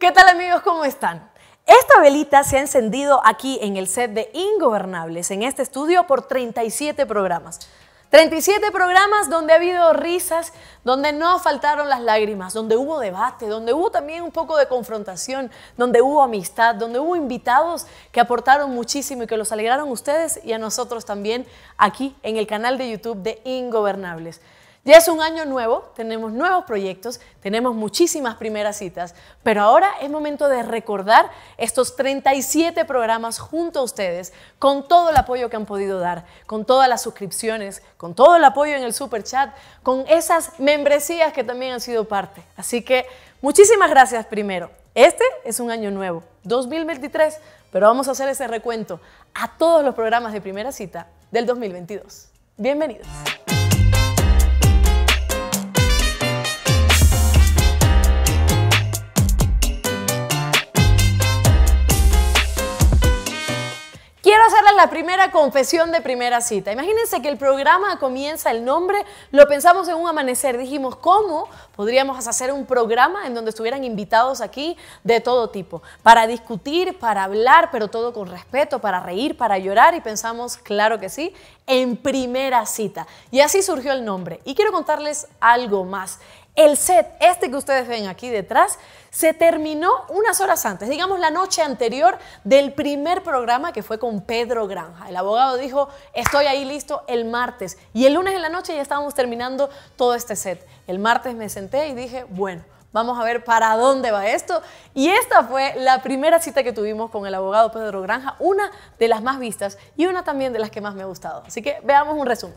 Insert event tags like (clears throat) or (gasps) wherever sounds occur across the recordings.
¿Qué tal amigos? ¿Cómo están? Esta velita se ha encendido aquí en el set de Ingobernables, en este estudio, por 37 programas. 37 programas donde ha habido risas, donde no faltaron las lágrimas, donde hubo debate, donde hubo también un poco de confrontación, donde hubo amistad, donde hubo invitados que aportaron muchísimo y que los alegraron ustedes y a nosotros también aquí en el canal de YouTube de Ingobernables. Ya es un año nuevo, tenemos nuevos proyectos, tenemos muchísimas primeras citas, pero ahora es momento de recordar estos 37 programas junto a ustedes, con todo el apoyo que han podido dar, con todas las suscripciones, con todo el apoyo en el super chat, con esas membresías que también han sido parte. Así que muchísimas gracias primero. Este es un año nuevo, 2023, pero vamos a hacer ese recuento a todos los programas de primera cita del 2022. Bienvenidos. la primera confesión de primera cita. Imagínense que el programa comienza, el nombre lo pensamos en un amanecer. Dijimos, ¿cómo podríamos hacer un programa en donde estuvieran invitados aquí de todo tipo? Para discutir, para hablar, pero todo con respeto, para reír, para llorar. Y pensamos, claro que sí, en primera cita. Y así surgió el nombre. Y quiero contarles algo más. El set, este que ustedes ven aquí detrás, se terminó unas horas antes, digamos la noche anterior del primer programa que fue con Pedro Granja. El abogado dijo, estoy ahí listo el martes. Y el lunes en la noche ya estábamos terminando todo este set. El martes me senté y dije, bueno. Vamos a ver para dónde va esto. Y esta fue la primera cita que tuvimos con el abogado Pedro Granja, una de las más vistas y una también de las que más me ha gustado. Así que veamos un resumen.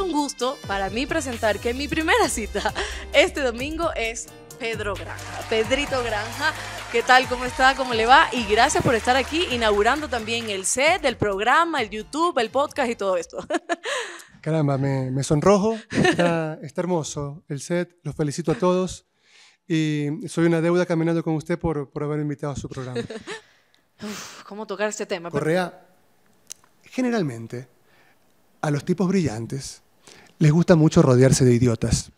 un gusto para mí presentar que mi primera cita este domingo es Pedro Granja, Pedrito Granja. ¿Qué tal? ¿Cómo está? ¿Cómo le va? Y gracias por estar aquí inaugurando también el set, el programa, el YouTube, el podcast y todo esto. (laughs) Caramba, me, sonrojo. Está, hermoso el set. Los felicito a todos. Y soy una deuda caminando con usted por, por haber invitado a su programa. (laughs) ¿Cómo tocar este tema? Correa, generalmente, a los tipos brillantes les gusta mucho rodearse de idiotas,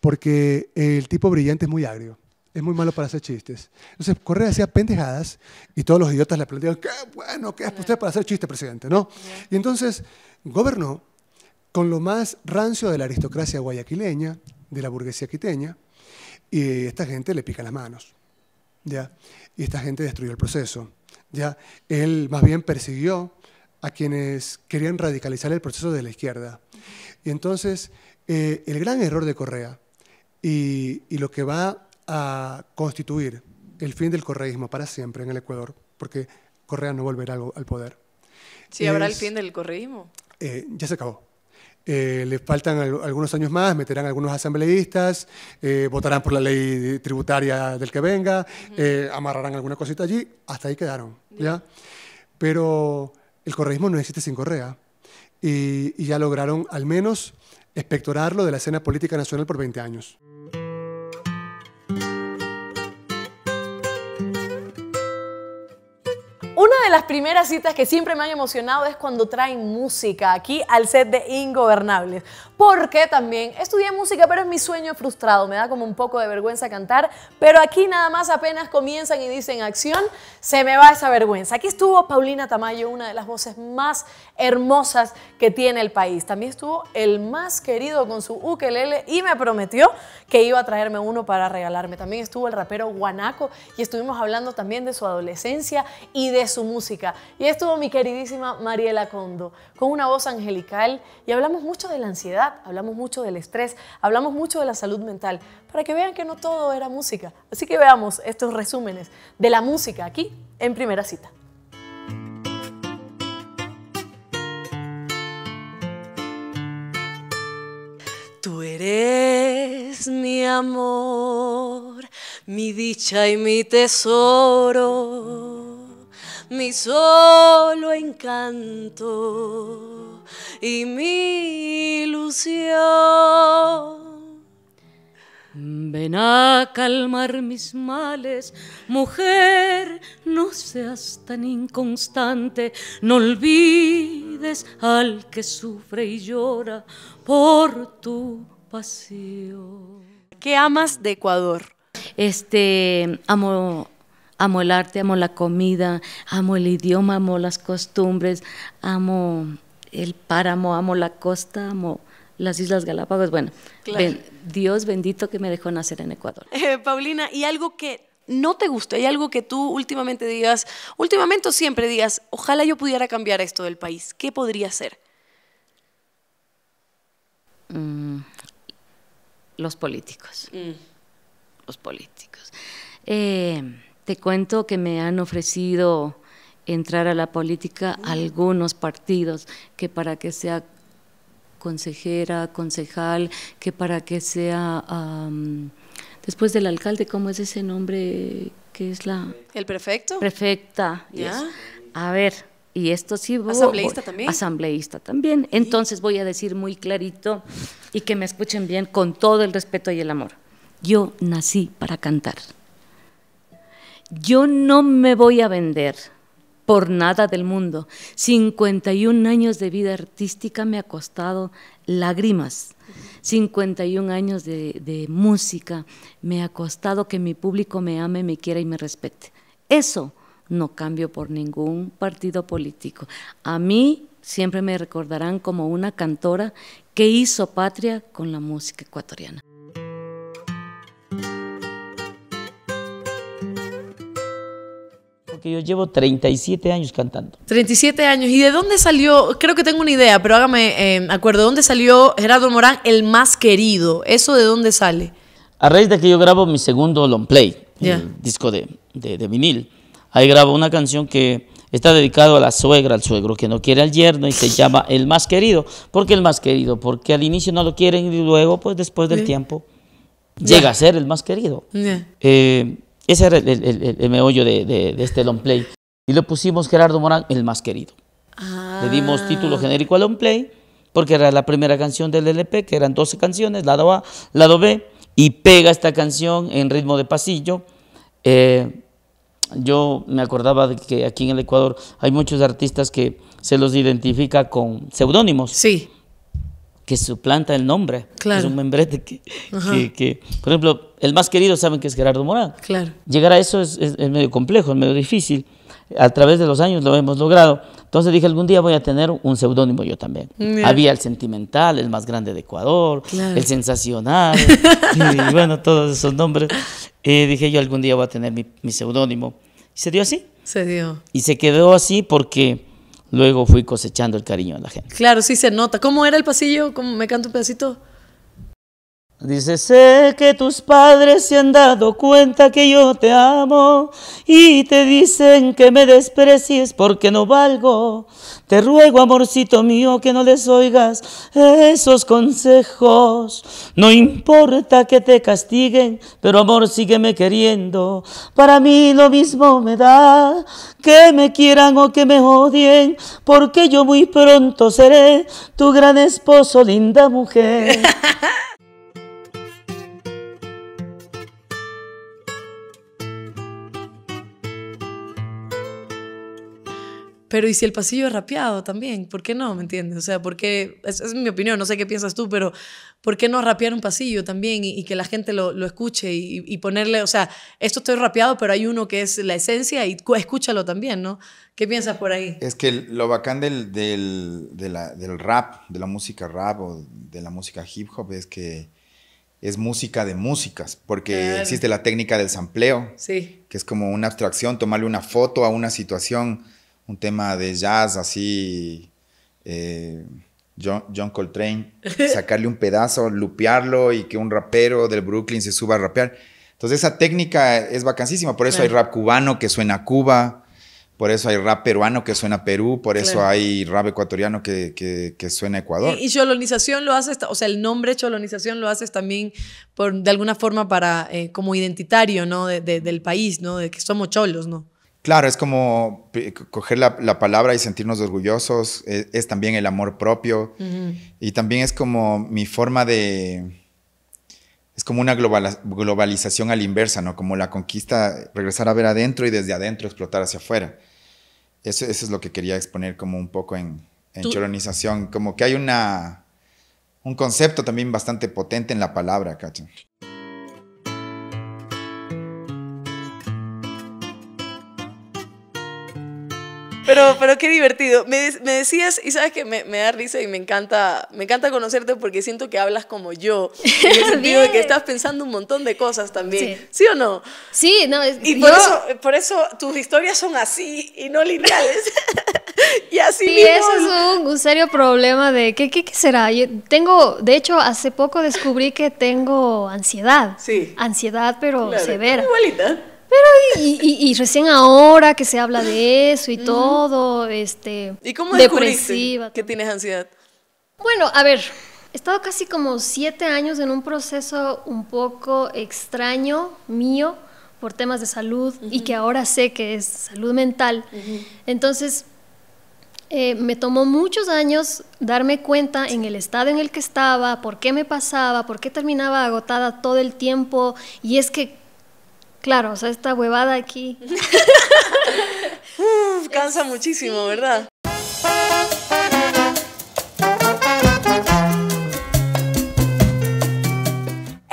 porque el tipo brillante es muy agrio, es muy malo para hacer chistes. Entonces, Correa hacía pendejadas y todos los idiotas le planteaban, qué bueno, ¿qué es pues, usted para hacer chistes, presidente? ¿no? Y entonces gobernó con lo más rancio de la aristocracia guayaquileña, de la burguesía quiteña, y esta gente le pica las manos. ¿ya? Y esta gente destruyó el proceso. ¿ya? Él más bien persiguió a quienes querían radicalizar el proceso de la izquierda. Y entonces, eh, el gran error de Correa y, lo que va a constituir el fin del correísmo para siempre en el Ecuador, porque Correa no volverá al, poder. Sí, habrá el fin del correísmo. Eh, ya se acabó. Eh, le faltan algunos años más, meterán algunos asambleístas, votarán por la ley tributaria del que venga, amarrarán alguna cosita allí, hasta ahí quedaron, ¿ya? Pero el correísmo no existe sin Correa. Y, ya lograron al menos espectorarlo de la escena política nacional por 20 años. Una de las primeras citas que siempre me han emocionado es cuando traen música aquí al set de Ingobernables, porque también estudié música, pero es mi sueño frustrado. Me da como un poco de vergüenza cantar, pero aquí nada más apenas comienzan y dicen acción, se me va esa vergüenza. Aquí estuvo Paulina Tamayo, una de las voces más hermosas que tiene el país. También estuvo el más querido con su ukelele y me prometió que iba a traerme uno para regalarme. También estuvo el rapero Guanaco y estuvimos hablando también de su adolescencia y de su música. Y estuvo mi queridísima Mariela Condo con una voz angelical y hablamos mucho de la ansiedad hablamos mucho del estrés, hablamos mucho de la salud mental, para que vean que no todo era música. Así que veamos estos resúmenes de la música aquí en primera cita. Tú eres mi amor, mi dicha y mi tesoro, mi solo encanto y mi ilusión. Ven a calmar mis males, mujer, no seas tan inconstante, no olvides al que sufre y llora por tu pasión. ¿Qué amas de Ecuador? Este, amo, amo el arte, amo la comida, amo el idioma, amo las costumbres, amo el páramo, amo la costa, amo las Islas Galápagos. Bueno, Dios bendito que me dejó nacer en Ecuador. Eh, Paulina, ¿y algo que no te gusta? ¿Hay algo que tú últimamente digas, últimamente o siempre digas, ojalá yo pudiera cambiar esto del país? ¿Qué podría ser? Mm, los políticos. Mm. Los políticos. Eh, te cuento que me han ofrecido entrar a la política algunos partidos, que para que sea consejera, concejal, que para que sea después del alcalde, ¿cómo es ese nombre que es la? El prefecto. Prefecta. Ya. A ver, y esto sí voy, asambleísta también. Asambleísta también. Entonces voy a decir muy clarito y que me escuchen bien con todo el respeto y el amor. Yo nací para cantar. Yo no me voy a vender por nada del mundo. 51 años de vida artística me ha costado lágrimas. 51 años de, música me ha costado que mi público me ame, me quiera y me respete. Eso no cambio por ningún partido político. A mí siempre me recordarán como una cantora que hizo patria con la música ecuatoriana. que yo llevo 37 años cantando. 37 años. ¿Y de dónde salió? Creo que tengo una idea, pero hágame eh, acuerdo. ¿Dónde salió Gerardo Morán, el más querido? ¿Eso de dónde sale? A raíz de que yo grabo mi segundo long play, disco de, vinil. Ahí grabo una canción que está dedicado a la suegra, al suegro que no quiere al yerno y se llama El más querido. ¿Por qué el más querido? Porque al inicio no lo quieren y luego, pues después del tiempo, llega a ser el más querido. Eh, ese era el, meollo de, este long play. Y lo pusimos Gerardo Morán, el más querido. Le dimos ah. título genérico al long play, porque era la primera canción del LP, que eran 12 canciones, lado A, lado B, y pega esta canción en ritmo de pasillo. Eh, yo me acordaba de que aquí en el Ecuador hay muchos artistas que se los identifica con pseudónimos. Sí. Que suplanta el nombre. Claro. Es un membrete que, que, que, por ejemplo, el más querido saben que es Gerardo Morán. Claro. Llegar a eso es, medio complejo, es medio difícil. A través de los años lo hemos logrado. Entonces dije, algún día voy a tener un seudónimo yo también. Había el sentimental, el más grande de Ecuador, el sensacional, (laughs) y bueno, todos esos nombres. dije, yo algún día voy a tener mi, mi seudónimo. Y se dio así. Se dio. Y se quedó así porque luego fui cosechando el cariño de la gente. Claro, sí se nota. ¿Cómo era el pasillo? ¿Cómo me canto un pedacito? Dice, sé que tus padres se han dado cuenta que yo te amo y te dicen que me desprecies porque no valgo. Te ruego, amorcito mío, que no les oigas esos consejos. No importa que te castiguen, pero amor, sígueme queriendo. Para mí lo mismo me da que me quieran o que me odien, porque yo muy pronto seré tu gran esposo, linda mujer. (laughs) Pero ¿y si el pasillo es rapeado también? ¿Por qué no? ¿Me entiendes? O sea, ¿por qué? Esa es mi opinión, no sé qué piensas tú, pero ¿por qué no rapear un pasillo también y, que la gente lo, escuche y, ponerle, o sea, esto estoy rapeado, pero hay uno que es la esencia y escúchalo también, ¿no? ¿Qué piensas por ahí? Es que lo bacán del, rap, de la música rap o de la música hip hop es que es música de músicas, porque existe la técnica del sampleo, sí. que es como una abstracción, tomarle una foto a una situación un tema de jazz así, eh, John, Coltrane, (laughs) sacarle un pedazo, lupearlo y que un rapero del Brooklyn se suba a rapear. Entonces esa técnica es vacancísima, por eso hay rap cubano que suena a Cuba, por eso hay rap peruano que suena a Perú, por eso hay rap ecuatoriano que, suena a Ecuador. Y, cholonización lo haces, o sea, el nombre cholonización lo haces también por, de alguna forma para, eh, como identitario, ¿no? del país, ¿no? De que somos cholos, ¿no? Claro, es como coger la, palabra y sentirnos orgullosos, e, es, también el amor propio y también es como mi forma de... Es como una globalización a la inversa, ¿no? Como la conquista, regresar a ver adentro y desde adentro explotar hacia afuera. Eso, es lo que quería exponer como un poco en, en como que hay una, un concepto también bastante potente en la palabra, ¿cachai? Pero, pero qué divertido. Me, me decías, y sabes que me, me, da risa y me encanta, me encanta conocerte porque siento que hablas como yo. (laughs) En el sentido de que estás pensando un montón de cosas también. ¿Sí, o no? Sí, no. Es, y por, eso, por eso tus historias son así y no lineales. (laughs) y así sí, eso es un, un, serio problema de ¿qué, qué, qué será? Yo tengo, de hecho, hace poco descubrí que tengo ansiedad. Sí. Ansiedad, pero severa. Igualita. Pero y, recién ahora que se habla de eso y todo, este... ¿Y cómo depresiva. que tienes ansiedad? Bueno, a ver, he estado casi como siete años en un proceso un poco extraño mío por temas de salud y que ahora sé que es salud mental. Entonces, eh, me tomó muchos años darme cuenta en el estado en el que estaba, por qué me pasaba, por qué terminaba agotada todo el tiempo. Y es que Claro, o sea, esta huevada aquí. (laughs) cansa muchísimo, ¿verdad?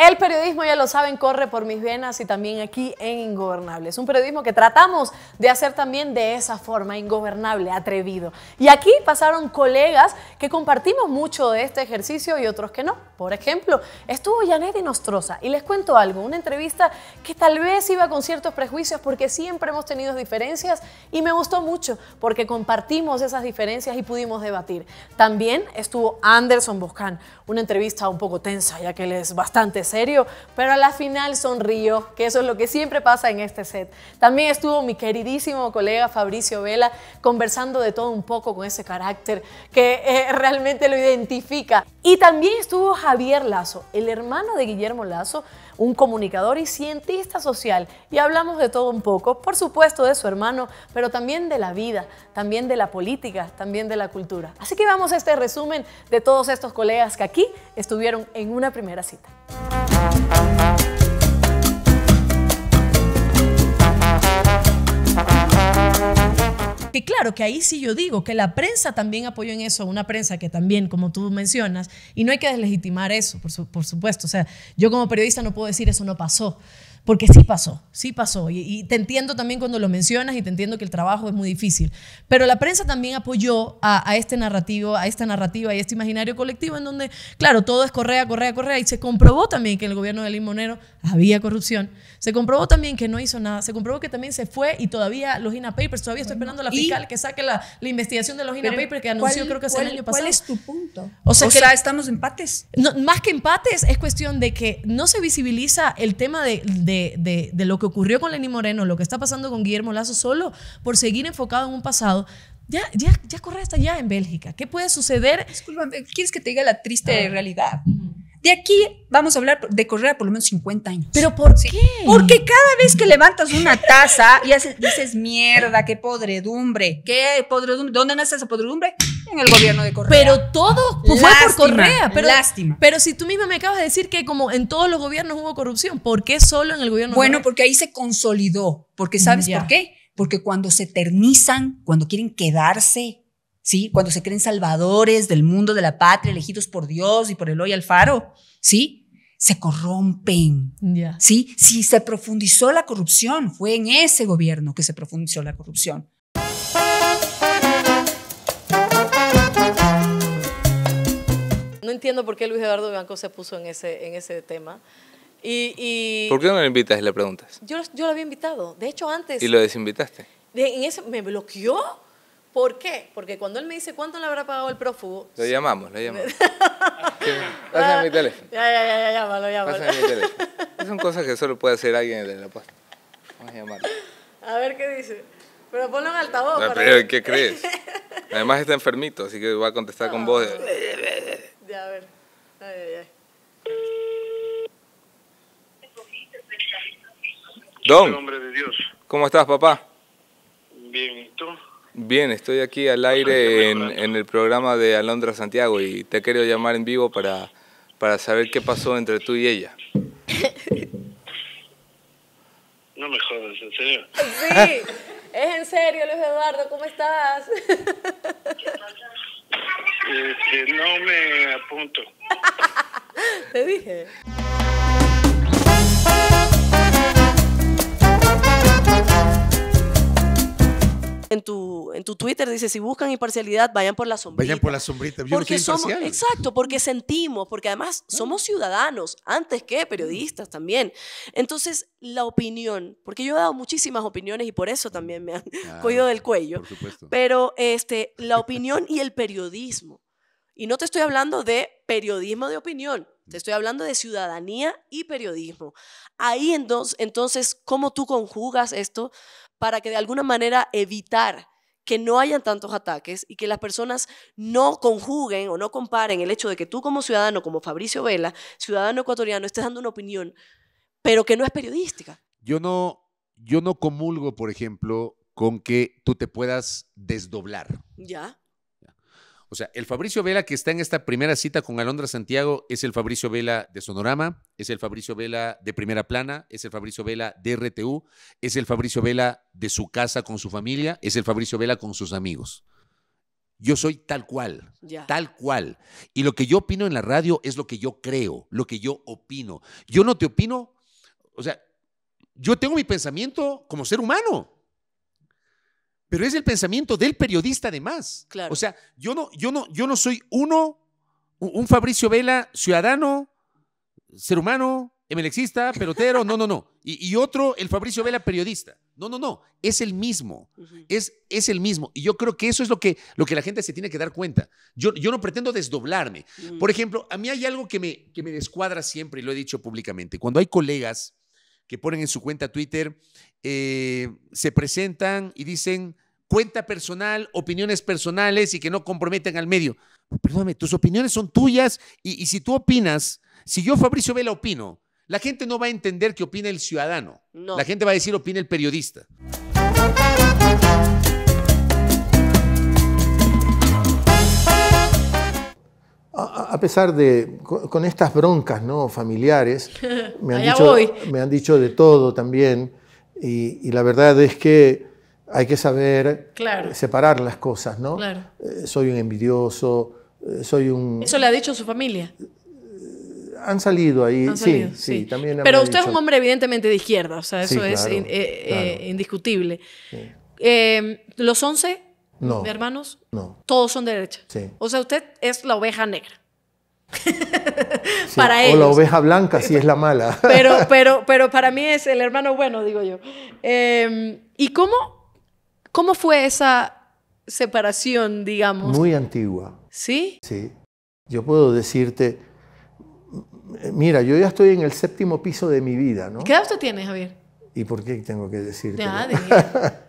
El periodismo, ya lo saben, corre por mis venas y también aquí en Ingobernables. Un periodismo que tratamos de hacer también de esa forma, ingobernable, atrevido. Y aquí pasaron colegas que compartimos mucho de este ejercicio y otros que no. Por ejemplo, estuvo Janet Nostroza y les cuento algo, una entrevista que tal vez iba con ciertos prejuicios porque siempre hemos tenido diferencias y me gustó mucho porque compartimos esas diferencias y pudimos debatir. También estuvo Anderson Boscan, una entrevista un poco tensa ya que él es bastante serio, pero a la final sonrió que eso es lo que siempre pasa en este set. También estuvo mi queridísimo colega Fabricio Vela conversando de todo un poco con ese carácter que eh, realmente lo identifica. Y también estuvo Javier Lazo, el hermano de Guillermo Lazo, un comunicador y cientista social. Y hablamos de todo un poco, por supuesto de su hermano, pero también de la vida, también de la política, también de la cultura. Así que vamos a este resumen de todos estos colegas que aquí estuvieron en una primera cita. Que claro, que ahí sí yo digo que la prensa también apoyó en eso, una prensa que también, como tú mencionas, y no hay que deslegitimar eso, por supuesto. O sea, yo como periodista no puedo decir eso no pasó. Porque sí pasó, sí pasó. Y, te entiendo también cuando lo mencionas y te entiendo que el trabajo es muy difícil. Pero la prensa también apoyó a, este narrativo, a esta narrativa y a este imaginario colectivo en donde, claro, todo es correa, correa, correa. Y se comprobó también que en el gobierno de Monero había corrupción. Se comprobó también que no hizo nada. Se comprobó que también se fue y todavía los INA Papers, todavía estoy esperando a la fiscal que saque la, investigación de los INA Papers que anunció creo que hace el año pasado. ¿Cuál es tu punto? O sea, estamos empates. más que empates, es cuestión de que no se visibiliza el tema de de, lo que ocurrió con Lenín Moreno, lo que está pasando con Guillermo Lazo, solo por seguir enfocado en un pasado. Ya, ya, ya corre hasta ya en Bélgica. ¿Qué puede suceder? Disculpa, ¿quieres que te diga la triste realidad? De aquí vamos a hablar de Correa por lo menos 50 años. ¿Pero por qué? Porque cada vez que levantas una taza y dices, mierda, qué podredumbre. ¿Qué podredumbre? ¿Dónde nace esa podredumbre? En el gobierno de Correa. Pero todo fue por Correa. lástima. Pero si tú misma me acabas de decir que como en todos los gobiernos hubo corrupción, ¿por qué solo en el gobierno Bueno, de Correa? porque ahí se consolidó. Porque ¿sabes mm, por qué? Porque cuando se eternizan, cuando quieren quedarse, ¿sí? Cuando se creen salvadores del mundo, de la patria, elegidos por Dios y por Eloy Alfaro, ¿sí? Se corrompen, ¿sí? Si se profundizó la corrupción, fue en ese gobierno que se profundizó la corrupción. No entiendo por qué Luis Eduardo Blanco se puso en ese, en ese tema. Y, ¿Por qué no lo invitas le preguntas? Yo, yo la había invitado. De hecho, antes. ¿Y lo desinvitaste? en me bloqueó. ¿Por qué? Porque cuando él me dice cuánto le habrá pagado el prófugo... Lo llamamos, lo llamamos. (laughs) mi teléfono. Ya, ya, ya, ya, llámalo, llámalo. Pásame mi teléfono. Son cosas que solo puede hacer alguien en la posta. Vamos a llamarlo. A ver qué dice. Pero ponlo en altavoz. pero, ¿qué crees? Además está enfermito, así que va a contestar con ah. voz de... Ya, a ver. Ay, ay, ay. Don, de Dios. ¿cómo estás, papá? Bien, ¿y tú? Bien, estoy aquí al aire en, el programa de Alondra Santiago y te quiero llamar en vivo para, para saber qué pasó entre tú y ella. No me jodas, ¿en serio? Sí, es en serio, Luis Eduardo, ¿cómo estás? Este, no me apunto. Te dije. en tu, en tu Twitter dice, si buscan imparcialidad, vayan por la sombrita. Vayan por la sombrita, yo porque somos, Exacto, porque sentimos, porque además ah. somos ciudadanos, antes que periodistas también. Entonces, la opinión, porque yo he dado muchísimas opiniones y por eso también me han ah, (laughs) cogido del cuello, pero este, la opinión y el periodismo. Y no te estoy hablando de periodismo de opinión, te estoy hablando de ciudadanía y periodismo. Ahí entonces, entonces, ¿cómo tú conjugas esto para que de alguna manera evitar que no hayan tantos ataques y que las personas no conjuguen o no comparen el hecho de que tú como ciudadano, como Fabricio Vela, ciudadano ecuatoriano, estés dando una opinión, pero que no es periodística. Yo no, yo no comulgo, por ejemplo, con que tú te puedas desdoblar. Ya. O sea, el Fabricio Vela que está en esta primera cita con Alondra Santiago es el Fabricio Vela de Sonorama, es el Fabricio Vela de Primera Plana, es el Fabricio Vela de RTU, es el Fabricio Vela de su casa con su familia, es el Fabricio Vela con sus amigos. Yo soy tal cual, tal cual. Y lo que yo opino en la radio es lo que yo creo, lo que yo opino. Yo no te opino, o sea, yo tengo mi pensamiento como ser humano. Pero es el pensamiento del periodista además. Claro. O sea, yo no, yo no, yo no soy uno, un Fabricio Vela, ciudadano, ser humano, emelexista, pelotero, no, no, no. Y, otro, el Fabricio Vela, periodista. No, no, no. Es el mismo. es, es el mismo. Y yo creo que eso es lo que, lo que la gente se tiene que dar cuenta. Yo, no pretendo desdoblarme. Por ejemplo, a mí hay algo que me, que me descuadra siempre y lo he dicho públicamente. Cuando hay colegas que ponen en su cuenta Twitter, eh, se presentan y dicen cuenta personal, opiniones personales y que no comprometen al medio. Perdóname, tus opiniones son tuyas y, si tú opinas, si yo Fabricio Vela opino, la gente no va a entender que opina el ciudadano. La gente va a decir opina el periodista. a, pesar de, con, estas broncas ¿no? familiares, (laughs) me han, dicho, me han dicho de todo también, y, la verdad es que hay que saber eh, separar las cosas, ¿no? Claro. Eh, soy un envidioso, eh, soy un... ¿Eso le ha dicho su familia? han salido ahí. sí, sí, también. Pero usted es un hombre evidentemente de izquierda, o sea, eso es indiscutible. los once no, hermanos, no. todos son de derecha. Sí. O sea, usted es la oveja negra. o la oveja blanca si es la mala. pero, (laughs) pero, pero para mí es el hermano bueno, digo yo. Em, ¿Y cómo, cómo fue esa separación, digamos? Muy antigua. ¿Sí? Sí. Yo puedo decirte, mira, yo ya estoy en el séptimo piso de mi vida, ¿no? ¿Qué edad usted tiene, Javier? ¿Y por qué tengo que decirte? Nada, (laughs)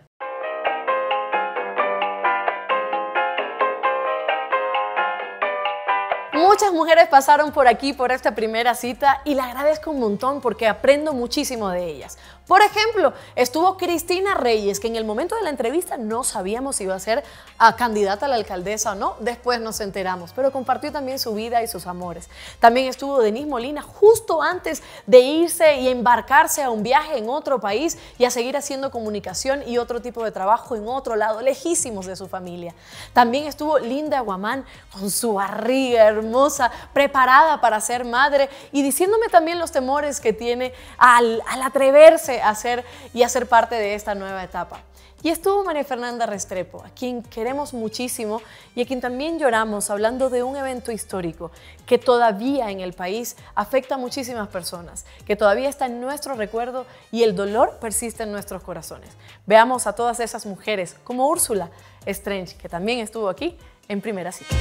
pasaron por aquí, por esta primera cita, y la agradezco un montón porque aprendo muchísimo de ellas. Por ejemplo, estuvo Cristina Reyes, que en el momento de la entrevista no sabíamos si iba a ser a ah, candidata a la alcaldesa o no, después nos enteramos, pero compartió también su vida y sus amores. También estuvo Denise Molina justo antes de irse y embarcarse a un viaje en otro país y a seguir haciendo comunicación y otro tipo de trabajo en otro lado, lejísimos de su familia. También estuvo Linda Guamán con su barriga hermosa, preparada para ser madre y diciéndome también los temores que tiene al, al atreverse a ser y a ser parte de esta nueva etapa. Y estuvo María Fernanda Restrepo, a quien queremos muchísimo y a quien también lloramos hablando de un evento histórico que todavía en el país afecta a muchísimas personas, que todavía está en nuestro recuerdo y el dolor persiste en nuestros corazones. Veamos a todas esas mujeres, como Úrsula Strange, que también estuvo aquí en primera cita.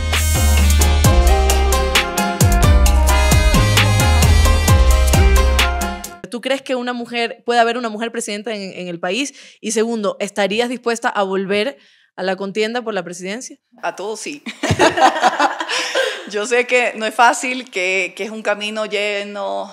¿Tú crees que una mujer, puede haber una mujer presidenta en, el país? Y segundo, ¿estarías dispuesta a volver a la contienda por la presidencia? A todos sí. (laughs) Yo sé que no es fácil, que, que es un camino lleno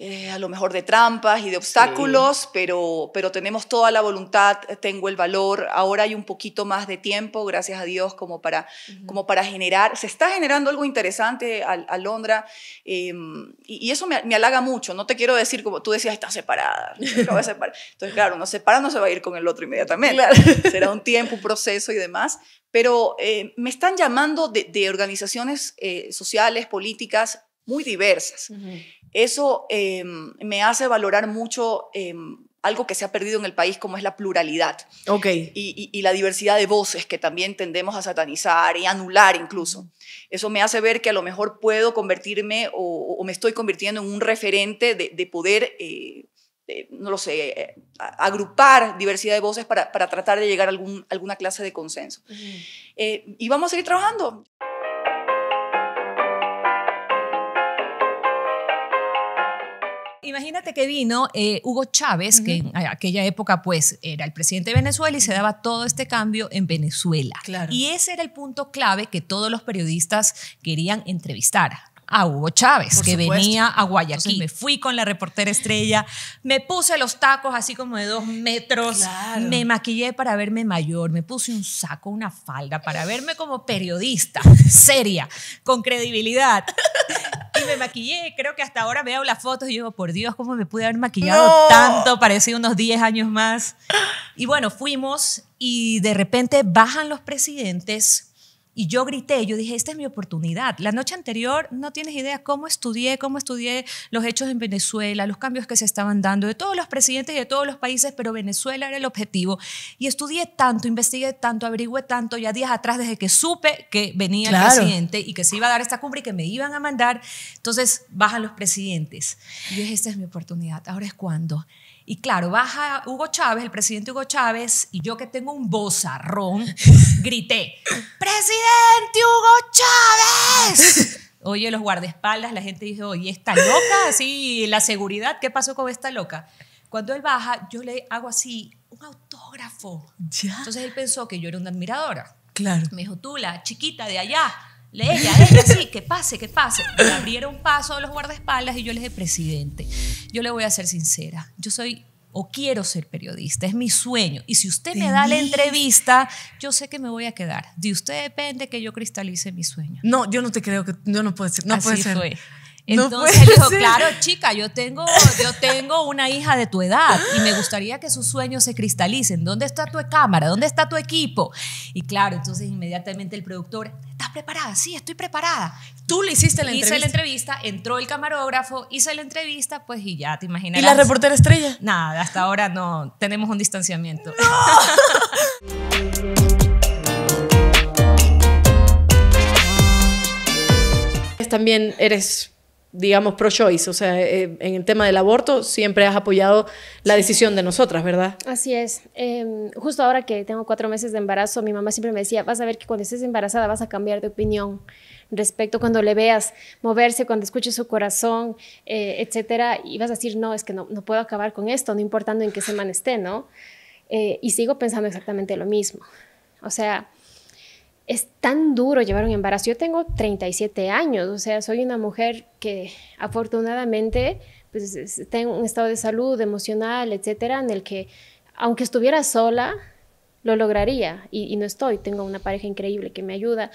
eh, a lo mejor de trampas y de obstáculos, pero, pero tenemos toda la voluntad, tengo el valor, ahora hay un poquito más de tiempo, gracias a Dios, como para, como para generar, se está generando algo interesante a, Londra em, y, eso me, halaga mucho, no te quiero decir como tú decías, está separada, (laughs) entonces claro, uno separa, no se va a ir con el otro inmediatamente, (laughs) será un tiempo, un proceso y demás, pero eh, me están llamando de, organizaciones eh, sociales, políticas muy diversas. Eso em, me hace valorar mucho em, algo que se ha perdido en el país, como es la pluralidad. Y, la diversidad de voces que también tendemos a satanizar y anular incluso. Eso me hace ver que a lo mejor puedo convertirme o, me estoy convirtiendo en un referente de, poder... Eh, no lo sé, agrupar diversidad de voces para, tratar de llegar a alguna clase de consenso. Eh, y vamos a seguir trabajando. imagínate que vino eh, Hugo Chávez, que en aquella época pues era el presidente de Venezuela y se daba todo este cambio en Venezuela. Claro. Y ese era el punto clave que todos los periodistas querían entrevistar a Hugo Chávez, que venía a Guayaquil. me fui con la reportera estrella, me puse los tacos así como de dos metros, me maquillé para verme mayor, me puse un saco, una falda, para verme como periodista, (laughs) seria, con credibilidad. (laughs) (laughs) me maquillé, creo que hasta ahora veo las fotos y digo, por Dios, ¿cómo me pude haber maquillado tanto? Parecía unos 10 años más. Y bueno, fuimos y de repente bajan los presidentes y yo grité, yo dije, esta es mi oportunidad. La noche anterior no tienes idea cómo estudié, cómo estudié los hechos en Venezuela, los cambios que se estaban dando de todos los presidentes y de todos los países, pero Venezuela era el objetivo. Y estudié tanto, investigué tanto, averigüé tanto, ya días atrás desde que supe que venía el presidente y que se iba a dar esta cumbre y que me iban a mandar. Entonces bajan los presidentes. Y yo dije, esta es mi oportunidad, ahora es cuando. Y claro, baja Hugo Chávez, el presidente Hugo Chávez, y yo que tengo un bozarrón, (laughs) grité, ¡Presidente Hugo Chávez! (laughs) Oye, los guardaespaldas, la gente dijo, oye, ¿está loca? Así, la seguridad, ¿qué pasó con esta loca? Cuando él baja, yo le hago así, un autógrafo. Entonces él pensó que yo era una admiradora. Claro. Me dijo, tú, la chiquita de allá, ella, ella, sí, que pase, que pase. Me abrieron paso a los guardaespaldas y yo les dije, presidente, yo le voy a ser sincera, yo soy o quiero ser periodista, es mi sueño. Y si usted me da la entrevista, yo sé que me voy a quedar. De usted depende que yo cristalice mi sueño. No, yo no te creo que, yo no puedo ser, no puede ser. Fue. Entonces dijo, claro, chica, yo tengo, yo tengo una hija de tu edad y me gustaría que sus sueños se cristalicen. ¿Dónde está tu cámara? ¿Dónde está tu equipo? Y claro, entonces inmediatamente el productor, ¿estás preparada? Sí, estoy preparada. Tú le hiciste la entrevista. Hice la entrevista, entró el camarógrafo, hice la entrevista, pues y ya te imaginas. ¿Y la reportera estrella? Nada, hasta ahora no, tenemos un distanciamiento. No. (laughs) también eres digamos, pro-choice, o sea, eh, eh, en el tema del aborto siempre has apoyado la decisión de nosotras, ¿verdad? Así es. Em, justo ahora que tengo cuatro meses de embarazo, mi mamá siempre me decía, vas a ver que cuando estés embarazada vas a cambiar de opinión respecto cuando le veas moverse, cuando escuches su corazón, eh, etcétera, y vas a decir, no, es que no, no puedo acabar con esto, no importando en qué semana esté, ¿no? y sigo pensando exactamente lo mismo. O sea, es tan duro llevar un embarazo. Yo tengo 37 años, o sea, soy una mujer que afortunadamente pues, tengo un estado de salud emocional, etcétera, en el que aunque estuviera sola, lo lograría y, no estoy. Tengo una pareja increíble que me ayuda.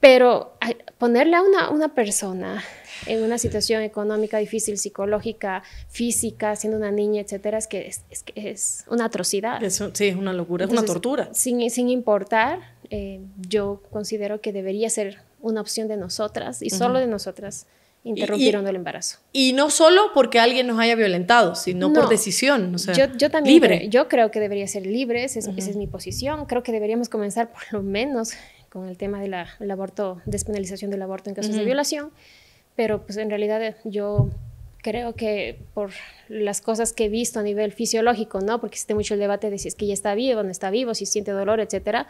Pero ponerle a una, una persona en una situación económica difícil, psicológica, física, siendo una niña, etcétera, es que es, una atrocidad. sí, es una locura, es una tortura. Sin, sin importar eh, yo considero que debería ser una opción de nosotras y solo de nosotras interrumpieron el embarazo. Y no solo porque alguien nos haya violentado, sino por decisión. O sea, yo, también libre. Creo, yo creo que debería ser libre, esa es, mi posición. Creo que deberíamos comenzar por lo menos con el tema del de aborto, despenalización del aborto en casos de violación, pero pues en realidad eh, yo creo que por las cosas que he visto a nivel fisiológico, ¿no? Porque existe mucho el debate de si es que ya está vivo, no está vivo, si siente dolor, etcétera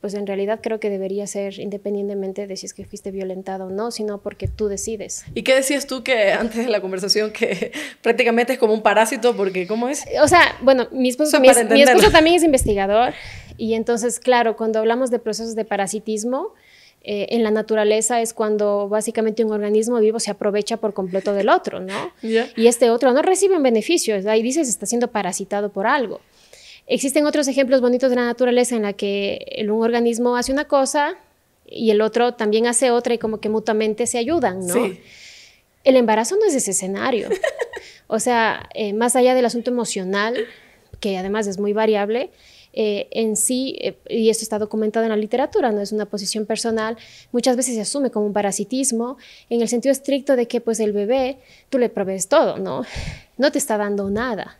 pues en realidad creo que debería ser independientemente de si es que fuiste violentado o no, sino porque tú decides. ¿Y qué decías tú que (laughs) antes de la conversación que (laughs) prácticamente es como un parásito porque cómo es? O sea, bueno, mi esposo, mi, esposo también es investigador y entonces claro, cuando hablamos de procesos de parasitismo, eh, en la naturaleza es cuando básicamente un organismo vivo se aprovecha por completo del otro, ¿no? Y este otro no recibe un beneficio, ahí dices está siendo parasitado por algo. Existen otros ejemplos bonitos de la naturaleza en la que un organismo hace una cosa y el otro también hace otra y como que mutuamente se ayudan, ¿no? El embarazo no es ese escenario. o sea, eh, más allá del asunto emocional, que además es muy variable, eh, en sí, eh, y esto está documentado en la literatura, no es una posición personal, muchas veces se asume como un parasitismo, en el sentido estricto de que pues el bebé, tú le provees todo, ¿no? No te está dando nada.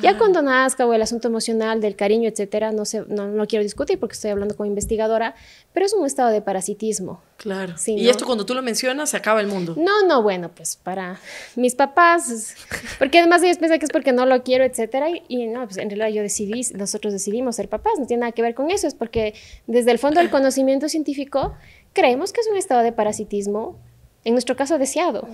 Ya cuando nazca o el asunto emocional del cariño, etcétera, no, sé, no, quiero discutir porque estoy hablando como investigadora, pero es un estado de parasitismo. Claro. Sí. y esto cuando tú lo mencionas se acaba el mundo. No, no, bueno, pues para mis papás, porque además ellos piensan que es porque no lo quiero, etcétera, y, y no, pues en realidad yo decidí, nosotros decidimos ser papás, no tiene nada que ver con eso, es porque desde el fondo del conocimiento científico creemos que es un estado de parasitismo, en nuestro caso deseado.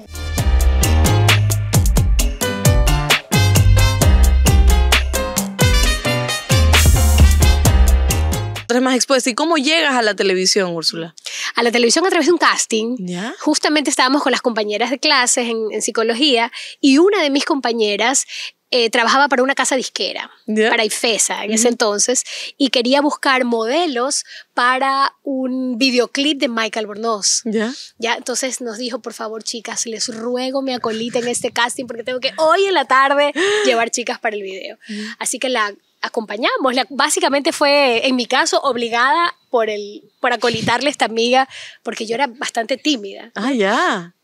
eres más expuesta. ¿Y cómo llegas a la televisión, Úrsula? A la televisión a través de un casting. ¿Ya? Justamente estábamos con las compañeras de clases en, psicología y una de mis compañeras eh, trabajaba para una casa disquera, para IFESA en ese entonces, y quería buscar modelos para un videoclip de Michael Bornoz. Ya. Ya. Entonces nos dijo, por favor, chicas, les ruego me acoliten este casting porque tengo que hoy en la tarde (gasps) llevar chicas para el video. Así que la acompañamos. básicamente fue, en mi caso, obligada por, el, acolitarle a esta amiga, porque yo era bastante tímida. Ah, ya.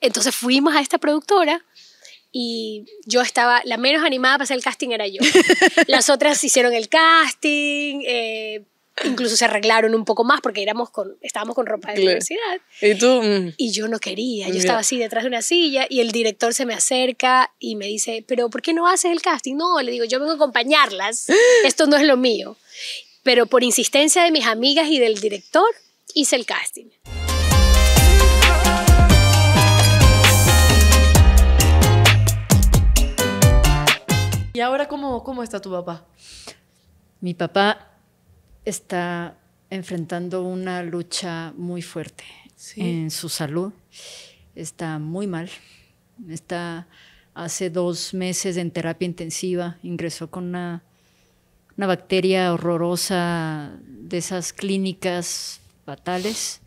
Entonces fuimos a esta productora y yo estaba, la menos animada para hacer el casting era yo. (laughs) Las otras hicieron el casting, eh, incluso se arreglaron un poco más porque con, estábamos con ropa de la universidad. Y tú. Mm. Y yo no quería, yo estaba así detrás de una silla y el director se me acerca y me dice, pero ¿por qué no haces el casting? No, le digo, yo vengo a acompañarlas, (gasps) esto no es lo mío. Pero por insistencia de mis amigas y del director, hice el casting. ¿Y ahora cómo, cómo está tu papá? Mi papá está enfrentando una lucha muy fuerte en su salud. Está muy mal. Está hace dos meses en terapia intensiva. Ingresó con una, una bacteria horrorosa de esas clínicas fatales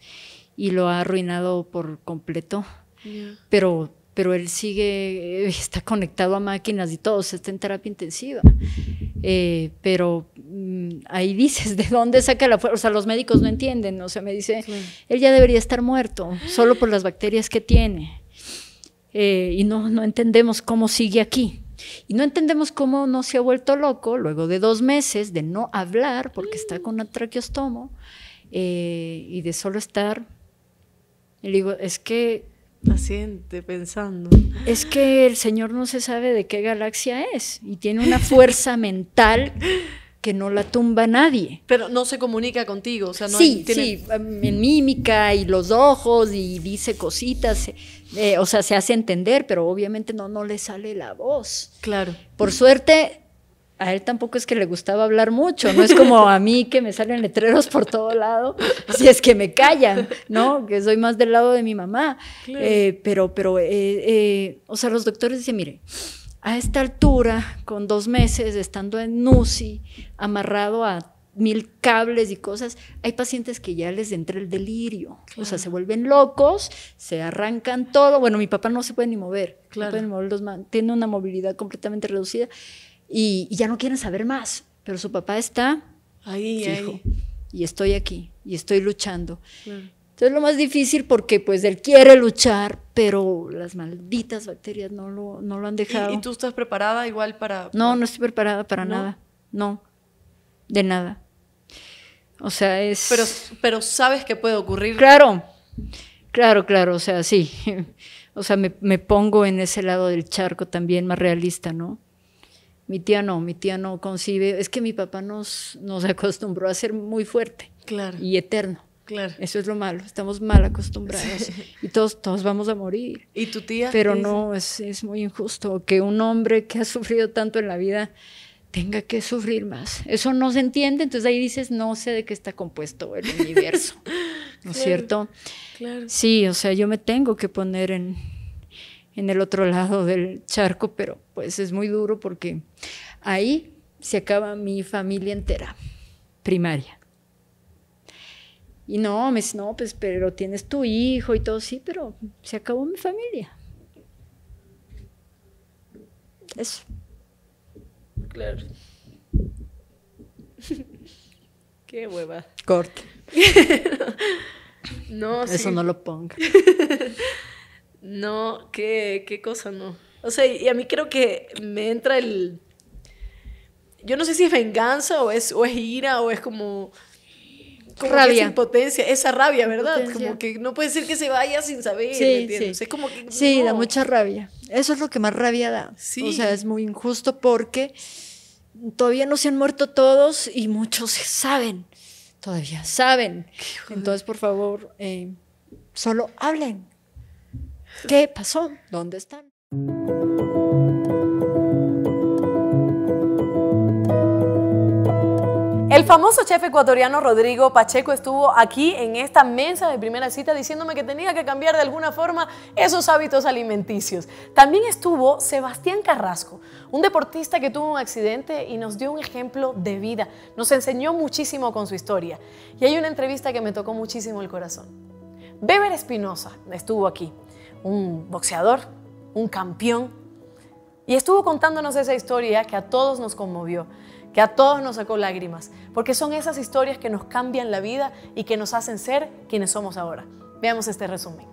y lo ha arruinado por completo. Pero, pero él sigue, eh, está conectado a máquinas y todo, está en terapia intensiva. Eh, pero Mm, ahí dices, ¿de dónde saca la fuerza? O sea, los médicos no entienden, o sea, me dice, él ya debería estar muerto, solo por las bacterias que tiene. Eh, y no, entendemos cómo sigue aquí. Y no entendemos cómo no se ha vuelto loco luego de dos meses de no hablar porque está con un traqueostomo eh, y de solo estar. Y digo, es que. Paciente, pensando. Es que el señor no se sabe de qué galaxia es y tiene una fuerza mental que no la tumba nadie. Pero no se comunica contigo, o sea, no sí, em, mímica y los ojos y dice cositas, eh, o sea, se hace entender, pero obviamente no, no le sale la voz. Claro. Por suerte, a él tampoco es que le gustaba hablar mucho, no es como a mí que me salen letreros por todo lado, si es que me callan, ¿no? Que soy más del lado de mi mamá. Eh, pero, pero, eh, o sea, los doctores dicen, mire, a esta altura, con dos meses estando en UCI, amarrado a mil cables y cosas, hay pacientes que ya les entra el delirio, o sea, se vuelven locos, se arrancan todo, bueno, mi papá no se puede ni mover, puede tiene una movilidad completamente reducida y, ya no quieren saber más, pero su papá está ahí, fijo, y estoy aquí, y estoy luchando. Claro. Entonces lo más difícil porque pues él quiere luchar, pero las malditas bacterias no lo, no lo han dejado. ¿Y, tú estás preparada igual para...? No, no estoy preparada para nada, no, de nada. O sea, es... Pero, pero sabes que puede ocurrir. Claro, claro, claro, o sea, sí. (laughs) O sea, me, me pongo en ese lado del charco también más realista, ¿no? Mi tía no, mi tía no concibe. Es que mi papá nos, nos (laughs) acostumbró a ser muy fuerte claro. y eterno. Claro. Eso es lo malo, estamos mal acostumbrados y todos, todos vamos a morir. ¿Y tu tía? Pero no, es, muy injusto que un hombre que ha sufrido tanto en la vida tenga que sufrir más. Eso no se entiende, entonces ahí dices, no sé de qué está compuesto el (laughs) universo, ¿no es cierto? Claro. Sí, o sea, yo me tengo que poner en, en el otro lado del charco, pero pues es muy duro porque ahí se acaba mi familia entera, primaria. Y no, me dice, no, pues, pero tienes tu hijo y todo, sí, pero se acabó mi familia. Eso. Claro. (laughs) Qué hueva. Corte. (laughs) no, Eso no lo ponga. (laughs) no, qué, cosa no. O sea, y a mí creo que me entra el. Yo no sé si es venganza o es, o es ira o es como rabia. esa impotencia, esa rabia, ¿verdad? Como que no puede ser que se vaya sin saber, sí, ¿me entiendes? Sí. da mucha rabia. Eso es lo que más rabia da. O sea, es muy injusto porque todavía no se han muerto todos y muchos saben, todavía saben. Entonces, por favor, eh, solo hablen. ¿Qué pasó? ¿Dónde están? famoso chef ecuatoriano Rodrigo Pacheco estuvo aquí en esta mesa de primera cita diciéndome que tenía que cambiar de alguna forma esos hábitos alimenticios. También estuvo Sebastián Carrasco, un deportista que tuvo un accidente y nos dio un ejemplo de vida. Nos enseñó muchísimo con su historia. Y hay una entrevista que me tocó muchísimo el corazón. Beber Espinosa estuvo aquí, un boxeador, un campeón, y estuvo contándonos esa historia que a todos nos conmovió que a todos nos sacó lágrimas, porque son esas historias que nos cambian la vida y que nos hacen ser quienes somos ahora. Veamos este resumen.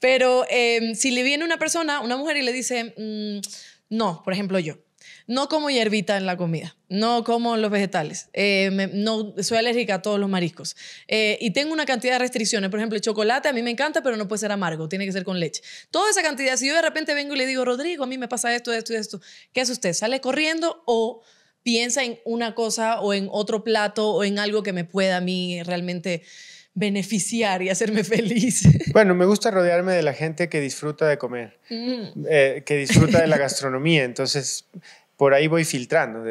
Pero em, si le viene una persona, una mujer, y le dice, mm, no, por ejemplo yo, no como hierbita en la comida, no como los vegetales, eh, no, soy alérgica a todos los mariscos. Eh, y tengo una cantidad de restricciones. Por ejemplo, el chocolate a mí me encanta, pero no puede ser amargo, tiene que ser con leche. Toda esa cantidad, si yo de repente vengo y le digo, Rodrigo, a mí me pasa esto, esto y esto, ¿qué hace usted? ¿Sale corriendo o piensa en una cosa o en otro plato o en algo que me pueda a mí realmente beneficiar y hacerme feliz. (laughs) Bueno, me gusta rodearme de la gente que disfruta de comer, mm. eh, que disfruta de la gastronomía. Entonces, por ahí voy filtrando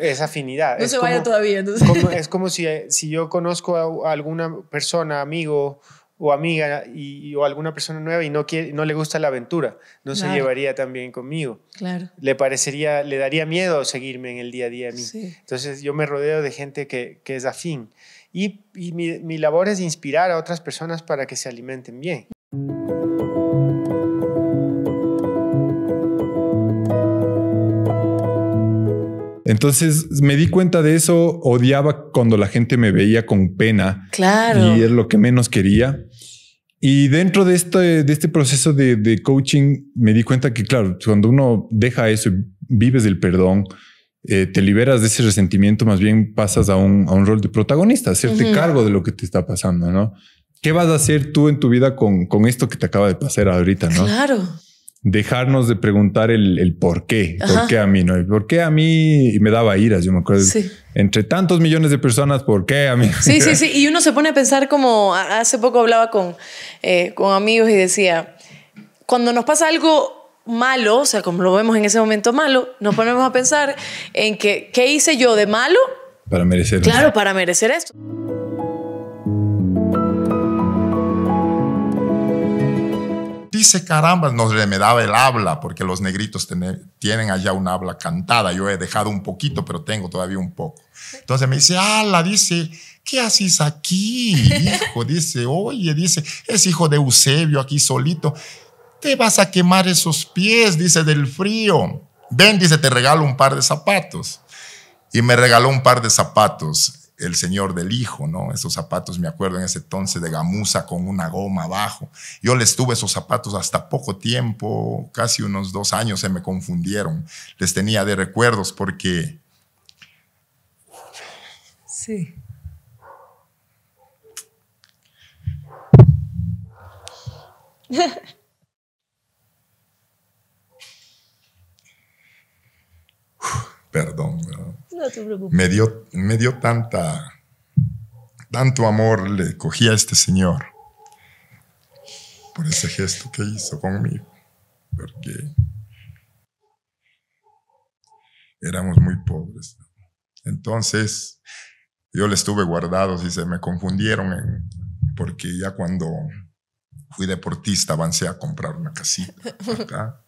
esa afinidad. No se vaya todavía. (laughs) es como si, si yo conozco a, alguna persona, amigo o amiga y, o alguna persona nueva y no, quiere, no le gusta la aventura, no se llevaría también conmigo. Claro. Le parecería, le daría miedo seguirme en el día a día Entonces yo me rodeo de gente que, es afín. Y, mi, mi, labor es inspirar a otras personas para que se alimenten bien. Entonces me di cuenta de eso, odiaba cuando la gente me veía con pena. Claro. Y es lo que menos quería. Y dentro de este, este proceso de, coaching me di cuenta que, claro, cuando uno deja eso, y vives del perdón, eh, te liberas de ese resentimiento, más bien pasas a un, rol de protagonista, hacerte cargo de lo que te está pasando, ¿no? ¿Qué vas a hacer tú en tu vida con, con esto que te acaba de pasar ahorita, no? Claro dejarnos de preguntar el, por qué, por qué a mí, ¿no? ¿Por qué a mí? me daba iras, yo me acuerdo. Entre tantos millones de personas, ¿por qué a mí? Sí, sí, (laughs) sí. Y uno se pone a pensar como hace poco hablaba con, eh, con amigos y decía, cuando nos pasa algo malo, o sea, como lo vemos en ese momento malo, nos ponemos a pensar en que, ¿qué hice yo de malo? Para merecer Claro, para merecer esto. dice caramba, me daba el habla, porque los negritos tienen allá un habla cantada. Yo he dejado un poquito, pero tengo todavía un poco. Entonces me dice, ala, dice, ¿qué haces aquí, hijo? Dice, oye, dice, es hijo de Eusebio aquí solito. Te vas a quemar esos pies, dice, del frío. Ven, dice, te regalo un par de zapatos. Y me regaló un par de zapatos el señor del hijo, ¿no? Esos zapatos, me acuerdo en ese entonces, de gamuza con una goma abajo. Yo les tuve esos zapatos hasta poco tiempo, casi unos dos años se me confundieron. Les tenía de recuerdos porque... Sí. (laughs) Perdón, me dio, me dio tanta, tanto amor le cogí a este señor por ese gesto que hizo conmigo, porque éramos muy pobres. Entonces, yo le estuve guardado y se me confundieron porque ya cuando fui deportista avancé a comprar una casita acá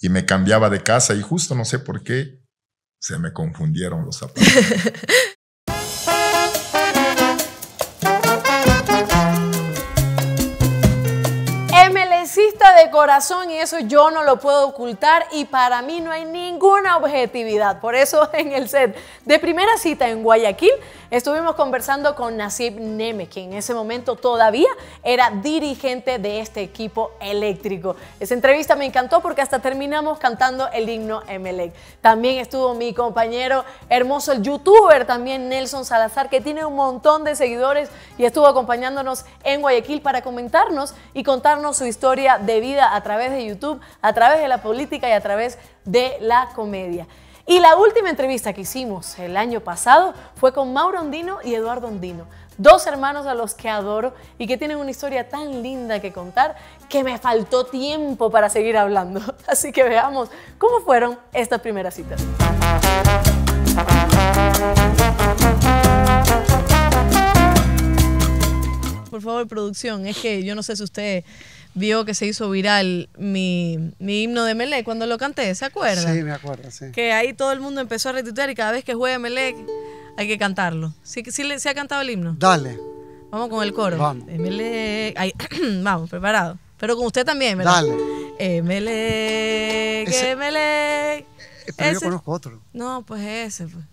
y me cambiaba de casa y justo no sé por qué se me confundieron los zapatos. (laughs) de corazón y eso yo no lo puedo ocultar y para mí no hay ninguna objetividad. Por eso (laughs) en el set de primera cita en Guayaquil estuvimos conversando con Nasib Neme, que en ese momento todavía era dirigente de este equipo eléctrico. Esa entrevista me encantó porque hasta terminamos cantando el himno Emelec. También estuvo mi compañero hermoso, el youtuber también Nelson Salazar, que tiene un montón de seguidores y estuvo acompañándonos en Guayaquil para comentarnos y contarnos su historia de vida a través de YouTube, a través de la política y a través de la comedia. Y la última entrevista que hicimos el año pasado fue con Mauro Ondino y Eduardo Ondino, dos hermanos a los que adoro y que tienen una historia tan linda que contar que me faltó tiempo para seguir hablando. (laughs) Así que veamos cómo fueron estas primeras citas. Por favor, producción, es que yo no sé si usted vio que se hizo viral mi, himno de Melec cuando lo canté, ¿se acuerda? Sí, me acuerdo, sí. Que ahí todo el mundo empezó a retuitear y cada vez que juega Melec hay que cantarlo. ¿Sí, sí se ha cantado el himno? Dale. Vamos con el coro. Vamos. Eh, Melec. (clears throat) vamos, preparado. Pero con usted también, ¿verdad? Dale. Eh, Melec, Pero yo conozco otro. No, pues ese, pues.